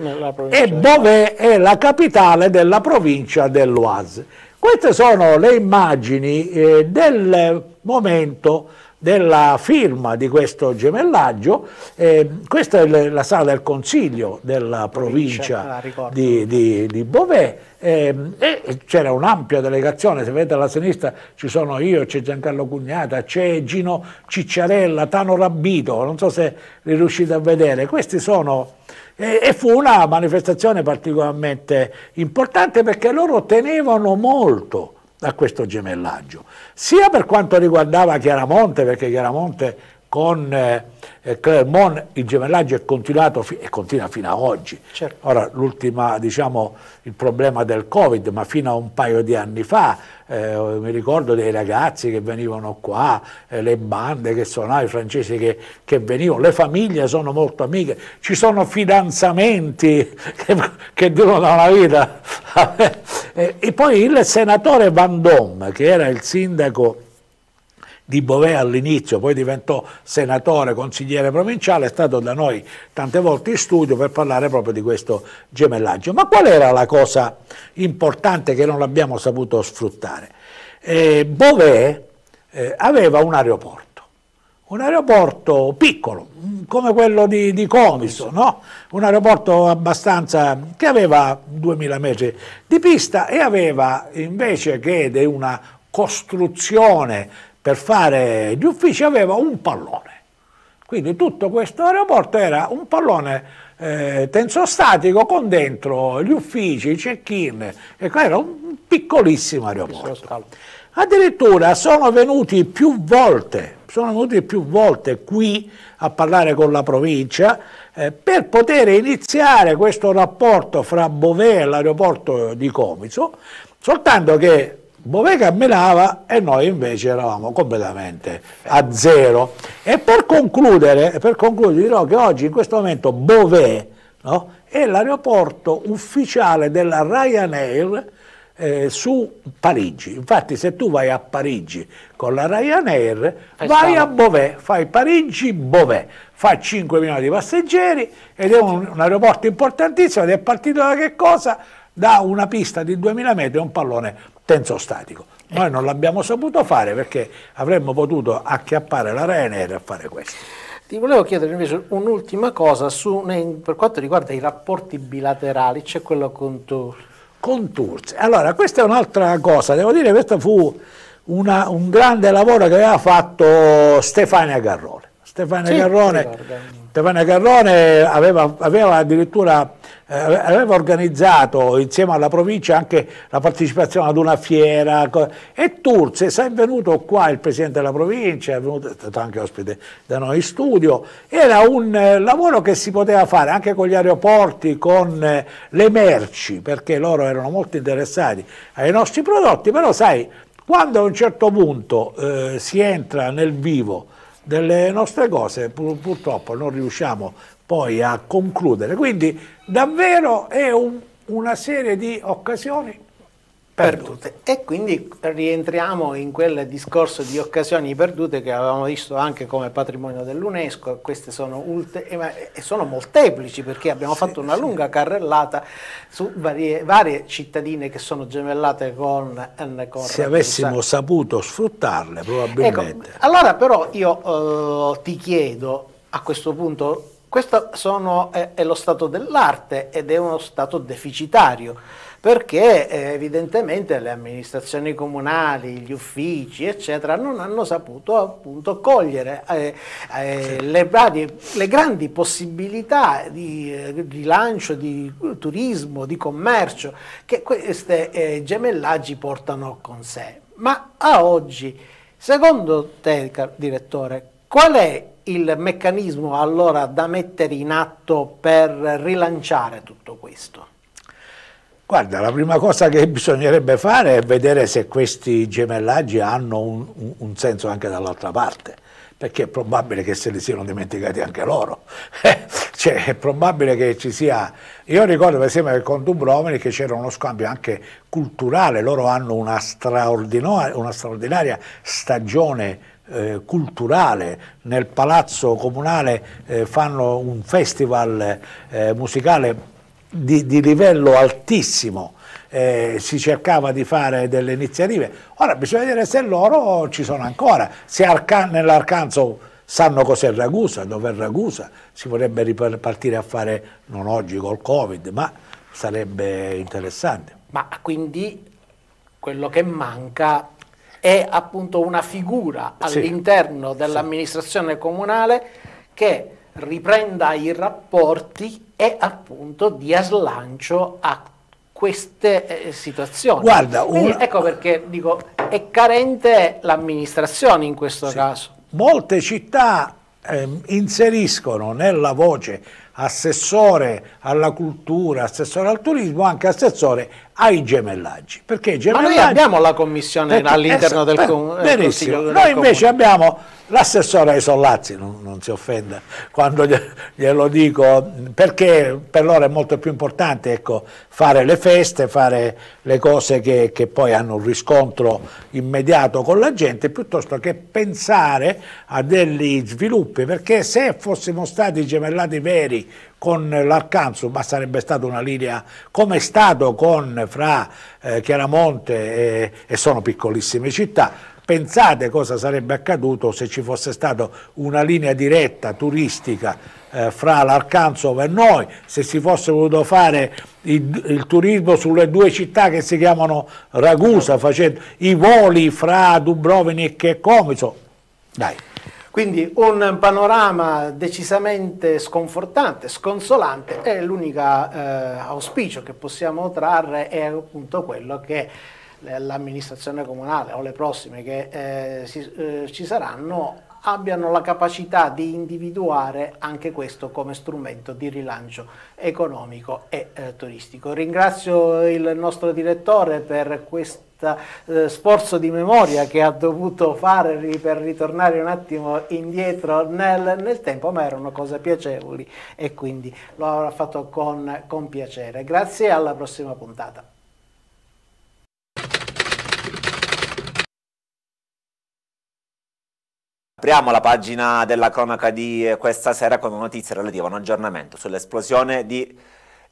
Speaker 1: e dove è la capitale della provincia dell'Oise. Queste sono le immagini eh, del momento della firma di questo gemellaggio. Eh, questa è la sala del consiglio della provincia, provincia di, di, di Beauvais eh, e c'era un'ampia delegazione, se vedete alla sinistra ci sono io, c'è Giancarlo Cugnata, c'è Gino Cicciarella, Tano Rabbito, non so se li riuscite a vedere, questi sono... e fu una manifestazione particolarmente importante perché loro tenevano molto a questo gemellaggio, sia per quanto riguardava Chiaramonte, perché Chiaramonte con eh, eh Clermont il gemellaggio è continuato e continua fino ad oggi. Certo. Ora l'ultima, diciamo, il problema del Covid, ma fino a un paio di anni fa eh, mi ricordo dei ragazzi che venivano qua, eh, le bande che suonavano, i francesi che, che, venivano, le famiglie sono molto amiche, ci sono fidanzamenti che, che durano una vita. Eh, e poi il senatore Vandom, che era il sindaco di Bovea all'inizio, poi diventò senatore, consigliere provinciale, è stato da noi tante volte in studio per parlare proprio di questo gemellaggio. Ma qual era la cosa importante che non abbiamo saputo sfruttare? Eh, Bovea eh, aveva un aeroporto un aeroporto piccolo, come quello di, di Comiso, no? un aeroporto abbastanza che aveva 2000 metri di pista e aveva invece che di una costruzione per fare gli uffici aveva un pallone. Quindi tutto questo aeroporto era un pallone eh, tensostatico con dentro gli uffici, i check-in, ecco, era un piccolissimo aeroporto. Addirittura sono venuti più volte, sono venuti più volte qui a parlare con la provincia eh, per poter iniziare questo rapporto fra Bové e l'aeroporto di Comiso, soltanto che Bové camminava e noi invece eravamo completamente a zero. E per concludere, per concludere dirò che oggi in questo momento Bové no, è l'aeroporto ufficiale della Ryanair eh, su Parigi. Infatti se tu vai a Parigi con la Ryanair, È vai stato. a Beauvais, fai Parigi-Beauvais, fai 5 milioni di passeggeri ed è un, un, aeroporto importantissimo ed è partito da che cosa? Da una pista di 2000 metri e un pallone tensostatico. Noi non l'abbiamo saputo fare perché avremmo potuto acchiappare la Ryanair a fare questo. Ti volevo chiedere invece un'ultima
Speaker 7: cosa su, per quanto riguarda i rapporti bilaterali, c'è quello con Tour
Speaker 1: Contursi. Allora, questa è un'altra cosa, devo dire, questo fu una, un grande lavoro che aveva fatto Stefania Garrone. Stefania, sì, Garrone, Stefania Garrone aveva, aveva addirittura eh, aveva organizzato insieme alla provincia anche la partecipazione ad una fiera e Turze è venuto qua il presidente della provincia, è venuto è stato anche ospite da noi in studio, era un eh, lavoro che si poteva fare anche con gli aeroporti, con eh, le merci, perché loro erano molto interessati ai nostri prodotti, però sai, quando a un certo punto eh, si entra nel vivo, delle nostre cose pur, purtroppo non riusciamo poi a concludere. Quindi davvero è un, una serie di occasioni perdute. perdute. E quindi rientriamo in quel discorso di
Speaker 7: occasioni perdute che avevamo visto anche come patrimonio dell'UNESCO, queste sono, e eh, eh, sono, molteplici perché abbiamo sì, fatto una sì. lunga carrellata su varie, varie, cittadine che sono gemellate con... Eh, con Se avessimo
Speaker 1: saputo sfruttarle probabilmente.
Speaker 7: Ecco, allora però io eh, ti chiedo a questo punto questo sono, è, è, lo stato dell'arte ed è uno stato deficitario perché eh, evidentemente le amministrazioni comunali, gli uffici, eccetera, non hanno saputo appunto cogliere eh, eh, le, le, grandi possibilità di rilancio, eh, di, di turismo, di commercio che questi eh, gemellaggi portano con sé. Ma a oggi, secondo te, direttore, qual è il meccanismo allora da mettere in atto per rilanciare tutto questo?
Speaker 1: Guarda, la prima cosa che bisognerebbe fare è vedere se questi gemellaggi hanno un, un, un senso anche dall'altra parte, perché è probabile che se li siano dimenticati anche loro. Eh, cioè, è probabile che ci sia... Io ricordo per esempio che con Dubrovnik c'era uno scambio anche culturale, loro hanno una straordinaria, una straordinaria stagione eh, culturale, nel palazzo comunale eh, fanno un festival eh, musicale di, di, livello altissimo, eh, si cercava di fare delle iniziative. Ora bisogna vedere se loro ci sono ancora, se Arca nell'Arcanzo sanno cos'è Ragusa, dov'è Ragusa, si vorrebbe ripartire a fare, non oggi col Covid, ma sarebbe interessante.
Speaker 7: Ma quindi quello che manca è appunto una figura all'interno sì. dell'amministrazione sì. comunale che riprenda i rapporti e appunto dia slancio a queste eh, situazioni. Guarda, un... Ecco perché dico, è carente l'amministrazione
Speaker 1: in questo sì. caso. Molte città eh, inseriscono nella voce assessore alla cultura, assessore al turismo, anche assessore ai gemellaggi. Perché gemellaggi... Ma noi abbiamo la commissione all'interno del, eh, com eh, benissimo. del noi Consiglio Noi invece abbiamo l'assessore ai Sollazzi, non, non, si offenda quando glielo dico, perché per loro è molto più importante ecco, fare le feste, fare le cose che, che poi hanno un riscontro immediato con la gente, piuttosto che pensare a degli sviluppi, perché se fossimo stati gemellati veri con l'Arcanzo, ma sarebbe stata una linea come è stato con, fra eh, Chiaramonte e, e sono piccolissime città, Pensate cosa sarebbe accaduto se ci fosse stata una linea diretta turistica eh, fra l'Arcanzo e noi, se si fosse voluto fare il, il, turismo sulle due città che si chiamano Ragusa, facendo i voli fra Dubrovnik e Comiso. Dai.
Speaker 7: Quindi un panorama decisamente sconfortante, sconsolante e l'unico eh, auspicio che possiamo trarre è appunto quello che l'amministrazione comunale o le prossime che eh, si, eh, ci saranno abbiano la capacità di individuare anche questo come strumento di rilancio economico e eh, turistico. Ringrazio il nostro direttore per questo eh, sforzo di memoria che ha dovuto fare per ritornare un attimo indietro nel, nel tempo, ma erano cose piacevoli e quindi lo avrà fatto con, con piacere. Grazie e alla prossima puntata.
Speaker 8: Apriamo la pagina della cronaca di eh, questa sera con una notizia relativa a un aggiornamento sull'esplosione di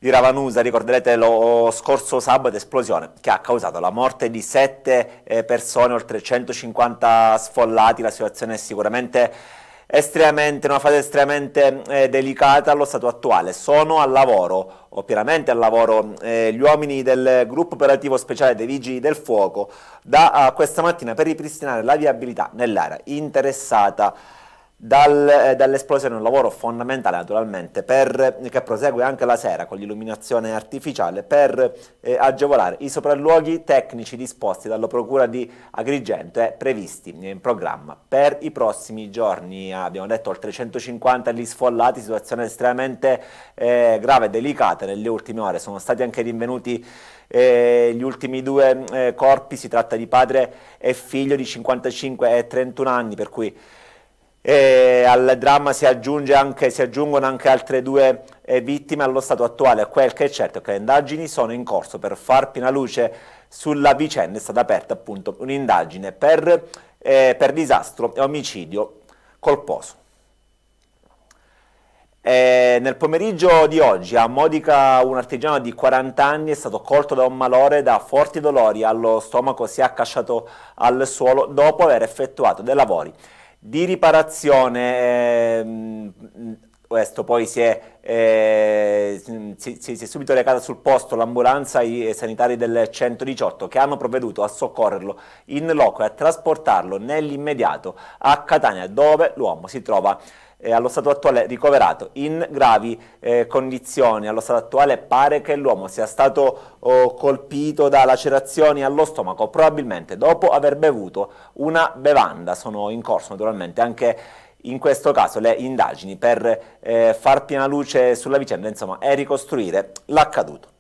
Speaker 8: di Ravanusa, ricorderete lo scorso sabato esplosione che ha causato la morte di sette eh, persone, oltre 150 sfollati, la situazione è sicuramente estremamente, in una fase estremamente eh, delicata allo stato attuale. Sono al lavoro, o pienamente al lavoro, eh, gli uomini del gruppo operativo speciale dei Vigili del Fuoco da eh, questa mattina per ripristinare la viabilità nell'area interessata dal, eh, dall'esplosione è un lavoro fondamentale naturalmente per, che prosegue anche la sera con l'illuminazione artificiale per eh, agevolare i sopralluoghi tecnici disposti dalla Procura di Agrigento e eh, previsti in programma per i prossimi giorni. Abbiamo detto oltre 150 gli sfollati, situazione estremamente eh, grave e delicata nelle ultime ore. Sono stati anche rinvenuti eh, gli ultimi due eh, corpi, si tratta di padre e figlio di 55 e 31 anni per cui e al dramma si, anche, si, aggiungono anche altre due eh, vittime allo stato attuale. Quel che è certo è che le indagini sono in corso per far piena luce sulla vicenda. È stata aperta appunto un'indagine per, eh, per, disastro e omicidio colposo. E eh, nel pomeriggio di oggi a Modica un artigiano di 40 anni è stato colto da un malore da forti dolori allo stomaco, si è accasciato al suolo dopo aver effettuato dei lavori di riparazione, ehm, questo poi si è, eh, si, si è subito recata sul posto l'ambulanza e i sanitari del 118 che hanno provveduto a soccorrerlo in loco e a trasportarlo nell'immediato a Catania dove l'uomo si trova eh, allo stato attuale ricoverato in gravi eh, condizioni. Allo stato attuale pare che l'uomo sia stato oh, colpito da lacerazioni allo stomaco, probabilmente dopo aver bevuto una bevanda. Sono in corso naturalmente anche in questo caso le indagini per eh, far piena luce sulla vicenda, insomma, e ricostruire l'accaduto.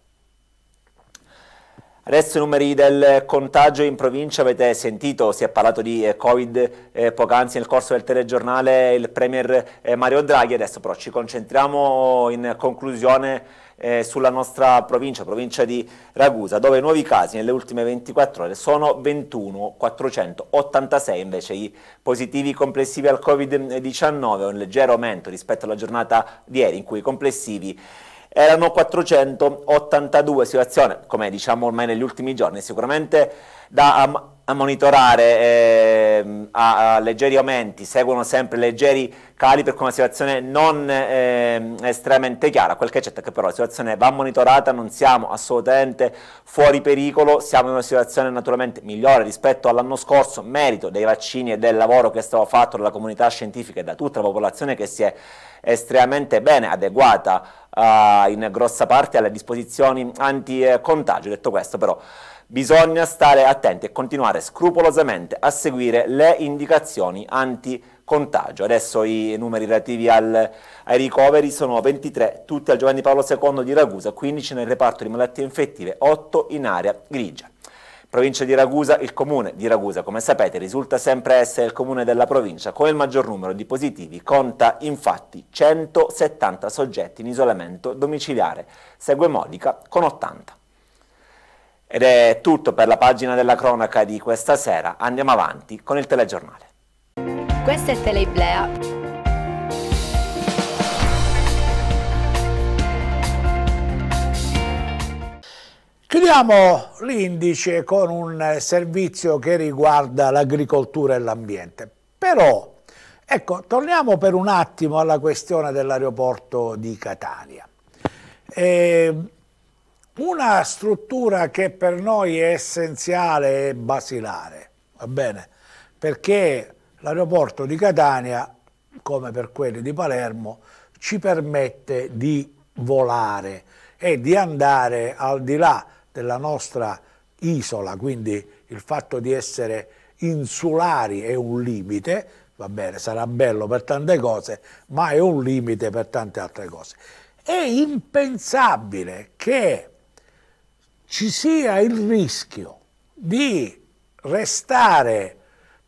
Speaker 8: Adesso i numeri del contagio in provincia avete sentito, si è parlato di eh, Covid eh, poc'anzi nel corso del telegiornale il Premier eh, Mario Draghi, adesso però ci concentriamo in conclusione eh, sulla nostra provincia, provincia di Ragusa, dove i nuovi casi nelle ultime 24 ore sono 21, 486 invece i positivi complessivi al Covid-19, un leggero aumento rispetto alla giornata di ieri in cui i complessivi erano 482, situazione come diciamo ormai negli ultimi giorni sicuramente da a monitorare eh, a, a, leggeri aumenti, seguono sempre leggeri cali per una situazione non eh, estremamente chiara, quel che c'è è che però la situazione va monitorata, non siamo assolutamente fuori pericolo, siamo in una situazione naturalmente migliore rispetto all'anno scorso, merito dei vaccini e del lavoro che è stato fatto dalla comunità scientifica e da tutta la popolazione che si è estremamente bene adeguata eh, in grossa parte alle disposizioni anticontagio, detto questo però Bisogna stare attenti e continuare scrupolosamente a seguire le indicazioni anticontagio. Adesso i numeri relativi al, ai ricoveri sono 23, tutti al Giovanni Paolo II di Ragusa, 15 nel reparto di malattie infettive, 8 in area grigia provincia di Ragusa, il comune di Ragusa, come sapete, risulta sempre essere il comune della provincia con il maggior numero di positivi, conta infatti 170 soggetti in isolamento domiciliare, segue Modica con 80. Ed è tutto per la pagina della cronaca di questa sera. Andiamo avanti con il telegiornale.
Speaker 3: Questa è Teleiblea.
Speaker 1: Chiudiamo l'indice con un servizio che riguarda l'agricoltura e l'ambiente. Però, ecco, torniamo per un attimo alla questione dell'aeroporto di Catania. Eh, una struttura che per noi è essenziale e basilare, va bene? Perché l'aeroporto di Catania, come per quelli di Palermo, ci permette di volare e di andare al di là della nostra isola, quindi il fatto di essere insulari è un limite, va bene, sarà bello per tante cose, ma è un limite per tante altre cose. È impensabile che ci sia il rischio di restare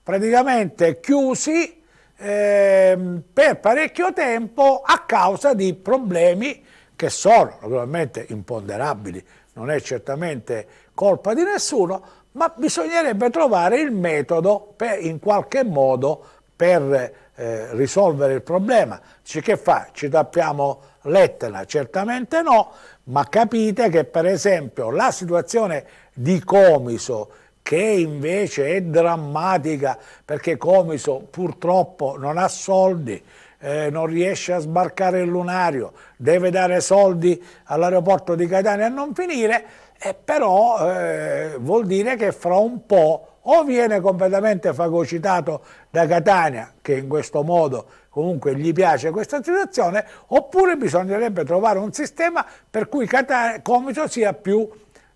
Speaker 1: praticamente chiusi eh, per parecchio tempo a causa di problemi che sono naturalmente imponderabili, non è certamente colpa di nessuno, ma bisognerebbe trovare il metodo per, in qualche modo per eh, risolvere il problema. Ci, che fa? Ci tappiamo lettera certamente no, ma capite che per esempio la situazione di Comiso che invece è drammatica perché Comiso purtroppo non ha soldi, eh, non riesce a sbarcare il lunario, deve dare soldi all'aeroporto di Catania a non finire, eh, però eh, vuol dire che fra un po' o viene completamente fagocitato da Catania, che in questo modo comunque gli piace questa situazione, oppure bisognerebbe trovare un sistema per cui Catania, Comito sia più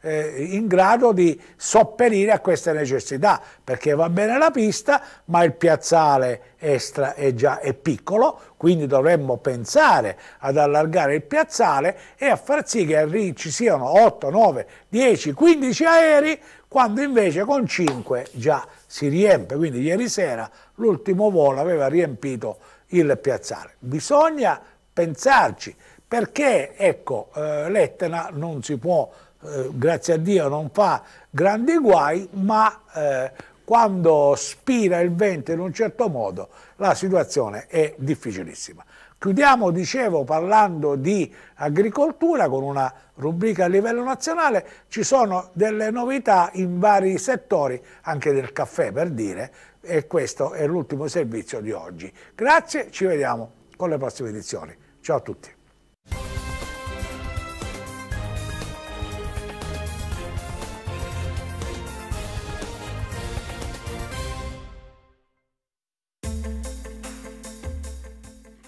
Speaker 1: eh, in grado di sopperire a queste necessità, perché va bene la pista, ma il piazzale extra è già è piccolo, quindi dovremmo pensare ad allargare il piazzale e a far sì che ci siano 8, 9, 10, 15 aerei, quando invece con 5 già si riempie. Quindi ieri sera l'ultimo volo aveva riempito il piazzale. Bisogna pensarci perché ecco, eh, l'Etna non si può, eh, grazie a Dio, non fa grandi guai, ma eh, quando spira il vento in un certo modo la situazione è difficilissima. Chiudiamo, dicevo, parlando di agricoltura con una rubrica a livello nazionale, ci sono delle novità in vari settori, anche del caffè per dire, e questo è l'ultimo servizio di oggi. Grazie, ci vediamo con le prossime edizioni. Ciao a tutti.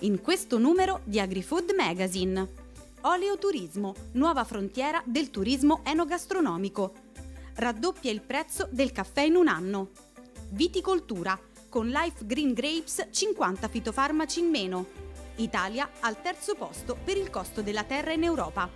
Speaker 3: in questo numero di AgriFood Magazine. Oleoturismo, nuova frontiera del turismo enogastronomico. Raddoppia il prezzo del caffè in un anno. Viticoltura, con Life Green Grapes 50 fitofarmaci in meno. Italia al terzo posto per il costo della terra in Europa.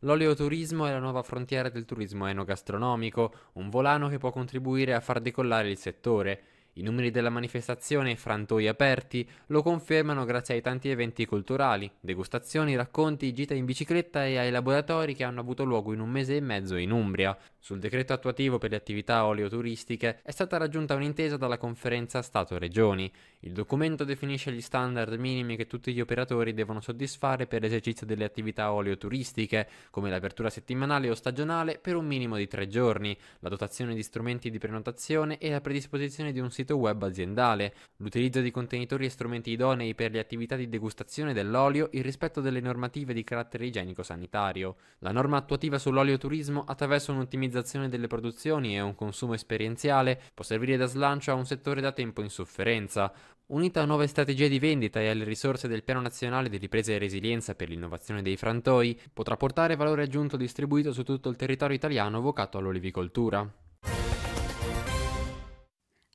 Speaker 6: L'oleoturismo è la nuova frontiera del turismo enogastronomico, un volano che può contribuire a far decollare il settore. I numeri della manifestazione Frantoi Aperti lo confermano grazie ai tanti eventi culturali, degustazioni, racconti, gita in bicicletta e ai laboratori che hanno avuto luogo in un mese e mezzo in Umbria. Sul decreto attuativo per le attività oleoturistiche è stata raggiunta un'intesa dalla conferenza Stato-Regioni. Il documento definisce gli standard minimi che tutti gli operatori devono soddisfare per l'esercizio delle attività oleoturistiche, come l'apertura settimanale o stagionale per un minimo di tre giorni, la dotazione di strumenti di prenotazione e la predisposizione di un sito web aziendale, l'utilizzo di contenitori e strumenti idonei per le attività di degustazione dell'olio, il rispetto delle normative di carattere igienico-sanitario. La norma attuativa sull'olioturismo attraverso un'ottimizzazione l'organizzazione delle produzioni e un consumo esperienziale può servire da slancio a un settore da tempo in sofferenza. Unita a nuove strategie di vendita e alle risorse del Piano Nazionale di Ripresa e Resilienza per l'innovazione dei frantoi, potrà portare valore aggiunto distribuito su tutto il territorio italiano vocato all'olivicoltura.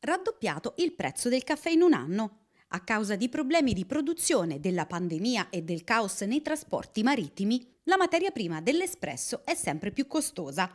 Speaker 3: Raddoppiato il prezzo del caffè in un anno. A causa di problemi di produzione, della pandemia e del caos nei trasporti marittimi, la materia prima dell'espresso è sempre più costosa.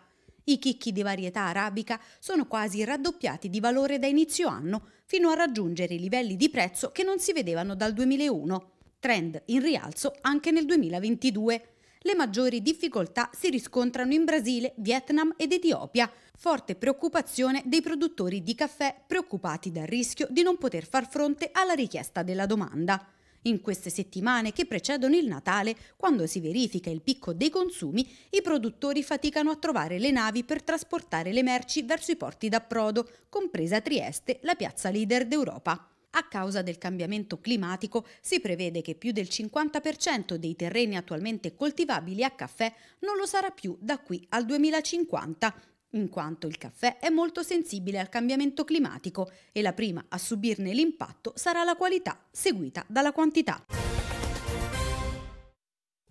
Speaker 3: I chicchi di varietà arabica sono quasi raddoppiati di valore da inizio anno, fino a raggiungere livelli di prezzo che non si vedevano dal 2001, trend in rialzo anche nel 2022. Le maggiori difficoltà si riscontrano in Brasile, Vietnam ed Etiopia. Forte preoccupazione dei produttori di caffè preoccupati dal rischio di non poter far fronte alla richiesta della domanda. In queste settimane che precedono il Natale, quando si verifica il picco dei consumi, i produttori faticano a trovare le navi per trasportare le merci verso i porti d'approdo, compresa Trieste, la piazza leader d'Europa. A causa del cambiamento climatico si prevede che più del 50% dei terreni attualmente coltivabili a caffè non lo sarà più da qui al 2050, in quanto il caffè è molto sensibile al cambiamento climatico e la prima a subirne l'impatto sarà la qualità, seguita dalla quantità.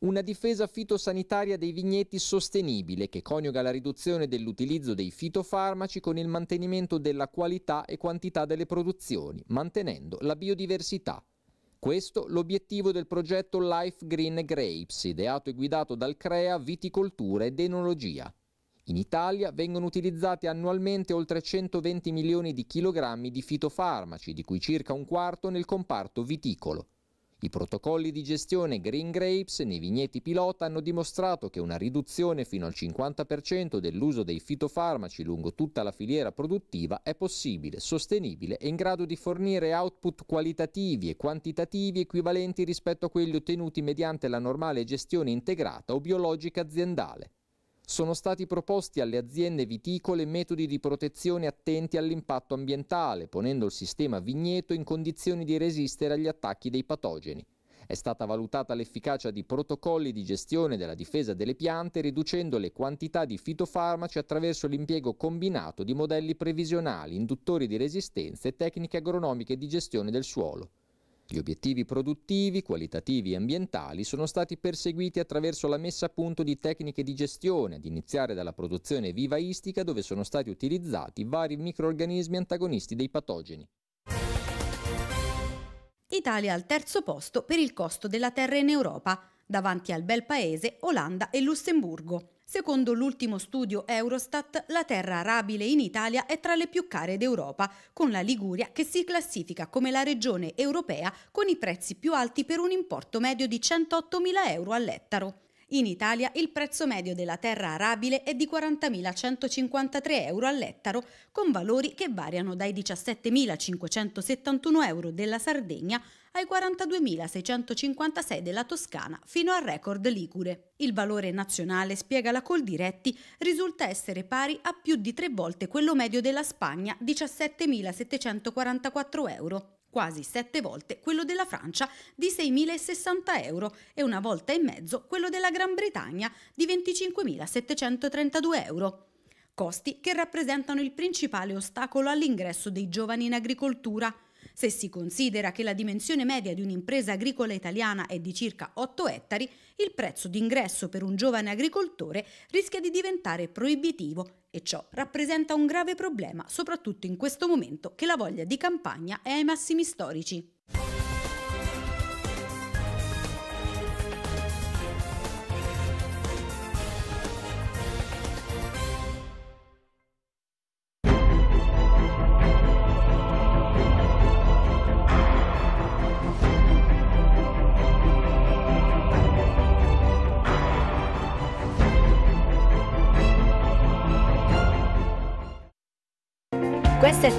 Speaker 9: Una difesa fitosanitaria dei vigneti sostenibile che coniuga la riduzione dell'utilizzo dei fitofarmaci con il mantenimento della qualità e quantità delle produzioni, mantenendo la biodiversità. Questo l'obiettivo del progetto Life Green Grapes, ideato e guidato dal CREA Viticoltura ed Enologia. In Italia vengono utilizzati annualmente oltre 120 milioni di chilogrammi di fitofarmaci, di cui circa un quarto nel comparto viticolo. I protocolli di gestione Green Grapes nei vigneti pilota hanno dimostrato che una riduzione fino al 50% dell'uso dei fitofarmaci lungo tutta la filiera produttiva è possibile, sostenibile e in grado di fornire output qualitativi e quantitativi equivalenti rispetto a quelli ottenuti mediante la normale gestione integrata o biologica aziendale. Sono stati proposti alle aziende viticole metodi di protezione attenti all'impatto ambientale, ponendo il sistema vigneto in condizioni di resistere agli attacchi dei patogeni. È stata valutata l'efficacia di protocolli di gestione della difesa delle piante riducendo le quantità di fitofarmaci attraverso l'impiego combinato di modelli previsionali, induttori di resistenza e tecniche agronomiche di gestione del suolo. Gli obiettivi produttivi, qualitativi e ambientali sono stati perseguiti attraverso la messa a punto di tecniche di gestione, ad iniziare dalla produzione vivaistica dove sono stati utilizzati vari microorganismi antagonisti dei patogeni.
Speaker 3: Italia al terzo posto per il costo della terra in Europa, davanti al bel paese Olanda e Lussemburgo. Secondo l'ultimo studio Eurostat, la terra arabile in Italia è tra le più care d'Europa, con la Liguria che si classifica come la regione europea con i prezzi più alti per un importo medio di 108.000 euro all'ettaro. In Italia il prezzo medio della terra arabile è di 40.153 euro all'ettaro, con valori che variano dai 17.571 euro della Sardegna ai 42.656 della Toscana fino al record ligure. Il valore nazionale, spiega la Coldiretti, risulta essere pari a più di tre volte quello medio della Spagna, 17.744 euro quasi sette volte quello della Francia di 6.060 euro e una volta e mezzo quello della Gran Bretagna di 25.732 euro. Costi che rappresentano il principale ostacolo all'ingresso dei giovani in agricoltura. Se si considera che la dimensione media di un'impresa agricola italiana è di circa 8 ettari, il prezzo d'ingresso per un giovane agricoltore rischia di diventare proibitivo e ciò rappresenta un grave problema, soprattutto in questo momento che la voglia di campagna è ai massimi storici.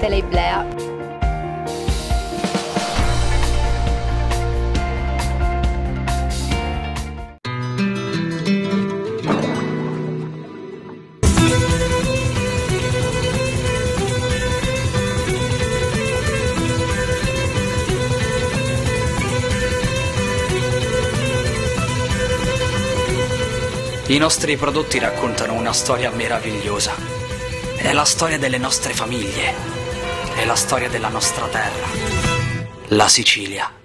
Speaker 3: Telaiblea.
Speaker 4: I nostri prodotti raccontano una storia meravigliosa. È la storia delle nostre famiglie, è la storia
Speaker 2: della nostra terra, la Sicilia.